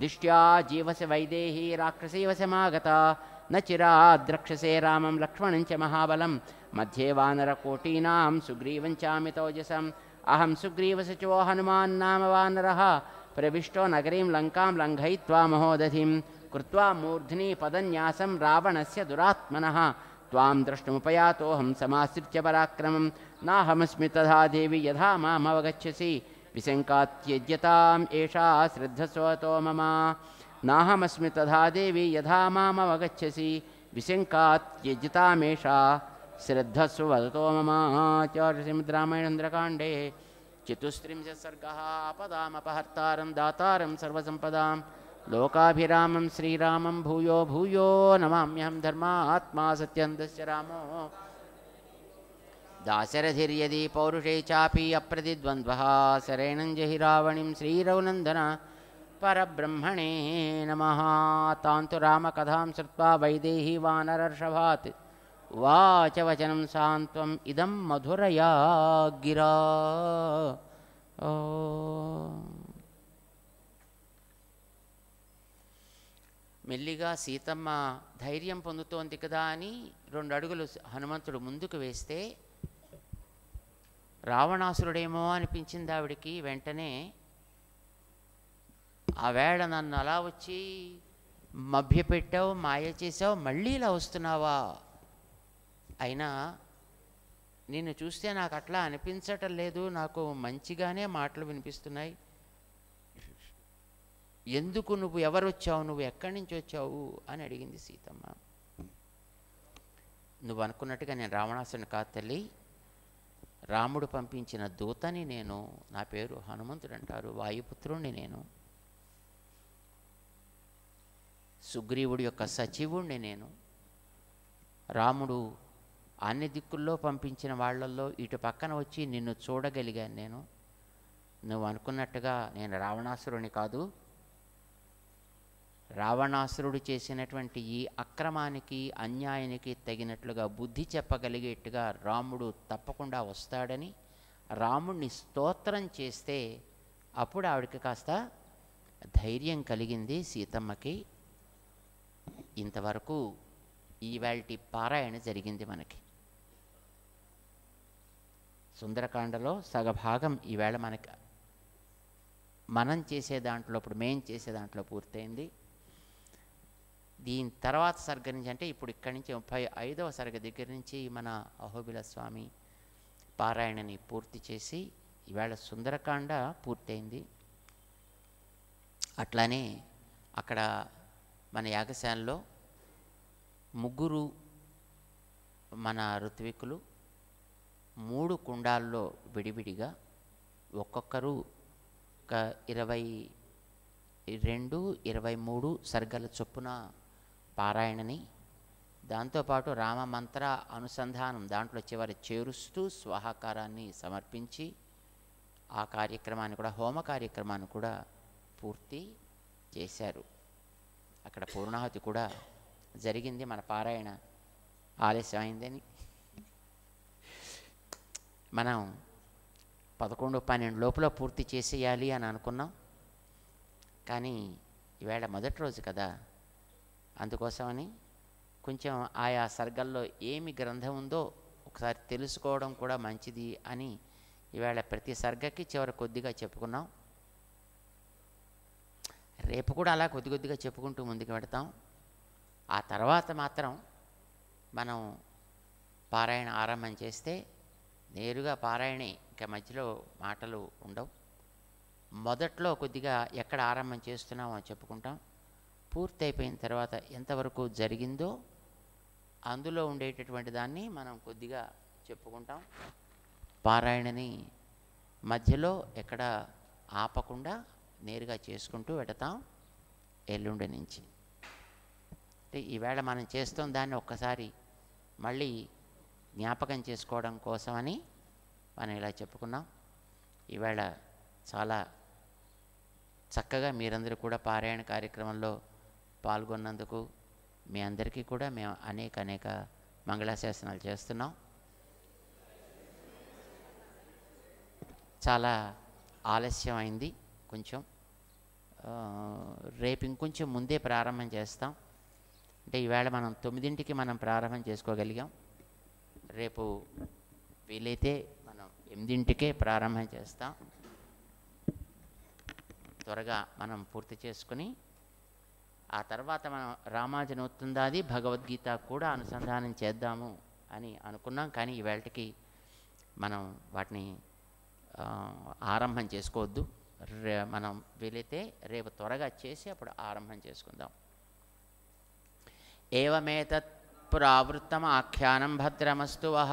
दिष्ट्या जीवस वैदेही राक्षसीवसमागता न चिराद्रक्षसे रामं लक्ष्मणं च महाबलं मध्ये वानरकोटीनां सुग्रीवञ्चामि तौजसम् अहं सुग्रीवशुचो हनुमान्नाम वानरः प्रविष्टो नगरीं लङ्कां लङ्घयित्वा महोदधिं कृत्वा मूर्ध्नि पदन्यासं रावणस्य दुरात्मनः त्वां द्रष्टुमुपयातोऽहं समाश्रित्य पराक्रमं नाहमस्मि तथा देवी यथा मामवगच्छसि विशङ्कात्यज्यताम् एषा श्रद्धस्वतो मम नाहमस्मि तथा देवी यथा मामवगच्छसि विशङ्कात्यजितामेषा श्रद्धस्व वदतो ममात्या श्रीमद् चतुस्त्रिंशत् सर्गः पदामपहर्तारं दातारं सर्वसम्पदां लोकाभिरामं श्रीरामं भूयो भूयो नमाम्यहं धर्मा आत्मा रामो दाशरधिर्यदि पौरुषे चापि अप्रतिद्वन्द्वः शरेणञ्जयि रावणीं श्रीरवनन्दन పరబ్రహ్మణే నమ తాంతు రామకథాం श्रुत्वा वैदेही వానరర్షభాత్ వాచవచనం సాంతం ఇదం మధురయా గిరా మెల్లిగా సీతమ్మ ధైర్యం పొందుతోంది కదా అని రెండు అడుగులు హనుమంతుడు ముందుకు వేస్తే రావణాసురుడేమో అనిపించింది ఆవిడికి వెంటనే ఆ వేళ నన్ను అలా వచ్చి మభ్యపెట్టావు మాయ చేసావు మళ్ళీ ఇలా వస్తున్నావా అయినా నిన్ను చూస్తే నాకు అట్లా అనిపించటం లేదు నాకు మంచిగానే మాటలు వినిపిస్తున్నాయి ఎందుకు నువ్వు ఎవరు వచ్చావు నువ్వు ఎక్కడి నుంచి వచ్చావు అని అడిగింది సీతమ్మ నువ్వు అనుకున్నట్టుగా నేను రావణాసుని కాదు తల్లి రాముడు పంపించిన దూతని నేను నా పేరు హనుమంతుడు అంటారు వాయుపుత్రుణ్ణి నేను సుగ్రీవుడి యొక్క సచివుణ్ణి నేను రాముడు అన్ని దిక్కుల్లో పంపించిన వాళ్ళల్లో ఇటు పక్కన వచ్చి నిన్ను చూడగలిగాను నేను నువ్వు అనుకున్నట్టుగా నేను రావణాసురుని కాదు రావణాసురుడు చేసినటువంటి ఈ అక్రమానికి అన్యాయానికి తగినట్లుగా బుద్ధి చెప్పగలిగేట్టుగా రాముడు తప్పకుండా వస్తాడని రాముడిని స్తోత్రం చేస్తే అప్పుడు ఆవిడకి కాస్త ధైర్యం కలిగింది సీతమ్మకి ఇంతవరకు ఈవేళటి పారాయణ జరిగింది మనకి సుందరకాండలో సగభాగం ఈవేళ మనకి మనం చేసే దాంట్లో ఇప్పుడు మేం చేసే దాంట్లో పూర్తయింది దీని తర్వాత సర్గ నుంచి అంటే ఇప్పుడు ఇక్కడి నుంచి ముప్పై ఐదవ సర్గ దగ్గర నుంచి మన అహోబిల స్వామి పారాయణని పూర్తి చేసి ఈవేళ సుందరకాండ పూర్తయింది అట్లానే అక్కడ మన యాగశాలలో ముగ్గురు మన ఋత్వికులు మూడు కుండాల్లో విడివిడిగా ఒక్కొక్కరు ఒక ఇరవై రెండు ఇరవై మూడు సర్గల చొప్పున పారాయణని దాంతోపాటు రామమంత్ర అనుసంధానం దాంట్లో చివరి చేరుస్తూ స్వాహకారాన్ని సమర్పించి ఆ కార్యక్రమాన్ని కూడా హోమ కార్యక్రమాన్ని కూడా పూర్తి చేశారు అక్కడ పూర్ణాహుతి కూడా జరిగింది మన పారాయణ ఆలస్యమైందని మనం పదకొండు పన్నెండు లోపల పూర్తి చేసేయాలి అని అనుకున్నాం కానీ ఈవేళ మొదటి రోజు కదా అందుకోసమని కొంచెం ఆయా సర్గల్లో ఏమి గ్రంథం ఉందో ఒకసారి తెలుసుకోవడం కూడా మంచిది అని ఈవేళ ప్రతి సర్గకి చివరి కొద్దిగా చెప్పుకున్నాం రేపు కూడా అలా కొద్ది కొద్దిగా చెప్పుకుంటూ ముందుకు పెడతాం ఆ తర్వాత మాత్రం మనం పారాయణ ఆరంభం చేస్తే నేరుగా పారాయణ ఇంకా మధ్యలో మాటలు ఉండవు మొదట్లో కొద్దిగా ఎక్కడ ఆరంభం చేస్తున్నామో చెప్పుకుంటాం పూర్తయిపోయిన తర్వాత ఎంతవరకు జరిగిందో అందులో ఉండేటటువంటి దాన్ని మనం కొద్దిగా చెప్పుకుంటాం పారాయణని మధ్యలో ఎక్కడ ఆపకుండా నేరుగా చేసుకుంటూ పెడతాం ఎల్లుండి నుంచి అంటే ఈవేళ మనం చేస్తాం దాన్ని ఒక్కసారి మళ్ళీ జ్ఞాపకం చేసుకోవడం కోసమని మనం ఇలా చెప్పుకున్నాం ఈవేళ చాలా చక్కగా మీరందరూ కూడా పారాయణ కార్యక్రమంలో పాల్గొన్నందుకు మీ అందరికీ కూడా మేము అనేక అనేక మంగళాశాసనాలు చేస్తున్నాం చాలా ఆలస్యం అయింది కొంచెం రేపు ఇంకొంచెం ముందే ప్రారంభం చేస్తాం అంటే ఈవేళ మనం తొమ్మిదింటికి మనం ప్రారంభం చేసుకోగలిగాం రేపు వీలైతే మనం ఎనిమిదింటికే ప్రారంభం చేస్తాం త్వరగా మనం పూర్తి చేసుకుని ఆ తర్వాత మనం రామాజనోత్తుందాది భగవద్గీత కూడా అనుసంధానం చేద్దాము అని అనుకున్నాం కానీ ఈవేళకి మనం వాటిని ఆరంభం చేసుకోవద్దు రే మనం వేలేతే రేపు త్వరగా చేసి అప్పుడు ప్రారంభించుకుందాం ఏవమే తత్ పు รา వృతమ ఆఖ్యానం భత్రమస్తువః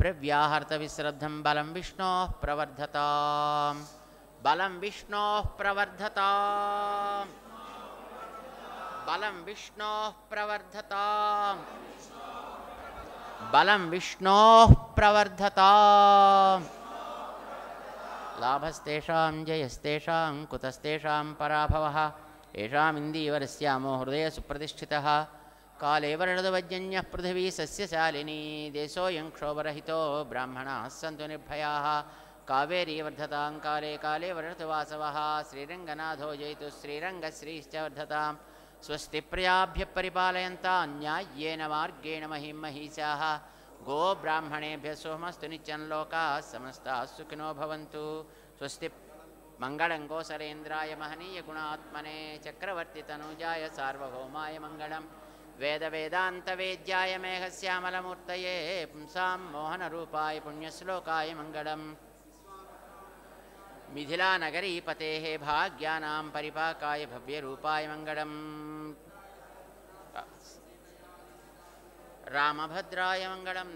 ప్రవ్యార్త విస్తрбధం బలం విష్ణో ప్రవర్ధతాం బలం విష్ణో ప్రవర్ధతాం బలం విష్ణో ప్రవర్ధతాం బలం విష్ణో ప్రవర్ధతాం लाभस्तेषां जयस्तेषां कुतस्तेषां पराभवः येषामिन्दीवरस्यामो हृदयसुप्रतिष्ठितः काले वर्णदवज्ञन्यः पृथिवी सस्यशालिनी देशोऽयं क्षोभरहितो ब्राह्मणाः सन्तु निर्भयाः कावेरीवर्धतां काले काले वर्णतु वासवः श्रीरङ्गनाथो जयतु श्रीरङ्गश्रीश्च वर्धतां स्वस्तिप्रियाभ्यः परिपालयन्ता न्याय्येन मार्गेण महीमहीषाः गोब्राह्मणेभ्यः सोमस्तु नित्यं लोकाः समस्ताः सुखिनो भवन्तु स्वस्ति मङ्गलं गोसरेन्द्राय महनीयगुणात्मने चक्रवर्तितनुजाय सार्वभौमाय मङ्गलं वेदवेदान्तवेद्याय मेघस्यामलमूर्तये पुंसां मोहनरूपाय पुण्यश्लोकाय मङ्गलम् मिथिलानगरीपतेः भाग्यानां परिपाकाय भव्यरूपाय मङ्गलम् रामभद्राय मङ्गलं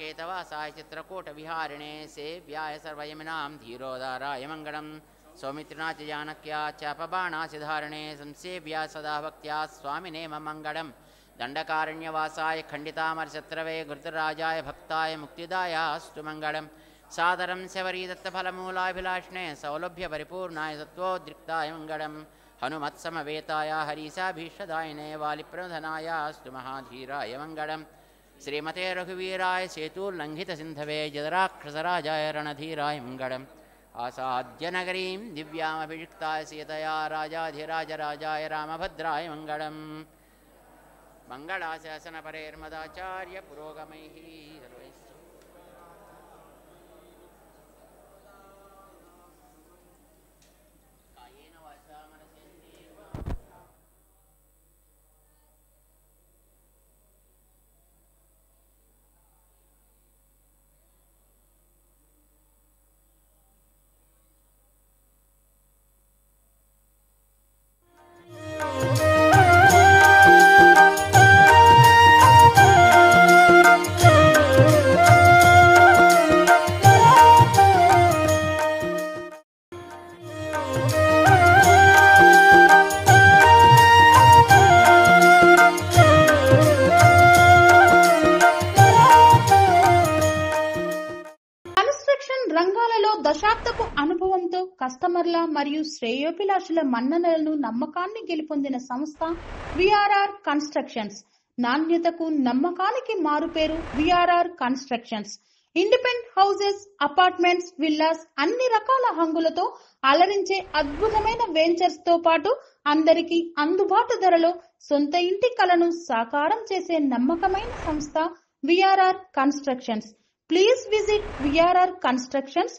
केतवासाय चित्रकूटविहारिणे सेव्याय सर्वयमिनां धीरोदाराय मङ्गलं सौमित्रिनाथजानक्या धारिणे संसेव्या सदा भक्त्या स्वामिने मम मङ्गलं दण्डकारण्यवासाय खण्डितामरचत्रवे घृतराजाय भक्ताय मुक्तिदायास्तु मङ्गलं सादरं शबरीदत्तफलमूलाभिलाषणे सौलभ्यपरिपूर्णाय सत्त्वोद्रिक्ताय मङ्गलम् हनुमत्समवेताय हरीसाभीषदायिने वालिप्रनधनाय अस्तु महाधीराय मङ्गलम् श्रीमते रघुवीराय सेतुर्लङ्घितसिन्धवे जदराक्षसराजाय रणधीराय मङ्गलम् आसाद्यनगरीं नगरीं सीतया राजाधिराजराजाय रामभद्राय मङ्गलम् मङ्गलाशासनपरेर्मदाचार्यपुरोगमैः రాజుల మన్ననలను నమ్మకాన్ని గెలుపొందిన సంస్థ విఆర్ఆర్ కన్స్ట్రక్షన్స్ నాణ్యతకు నమ్మకానికి మారుపేరు VRR constructions independent houses apartments villas అన్ని రకాల హంగులతో అలరించే అద్భుతమైన వెంచర్స్ తో పాటు అందరికీ అందుబాటు ధరలో సొంత ఇంటి కలను సాకారం చేసే నమ్మకమైన సంస్థ VRR constructions please visit VRR constructions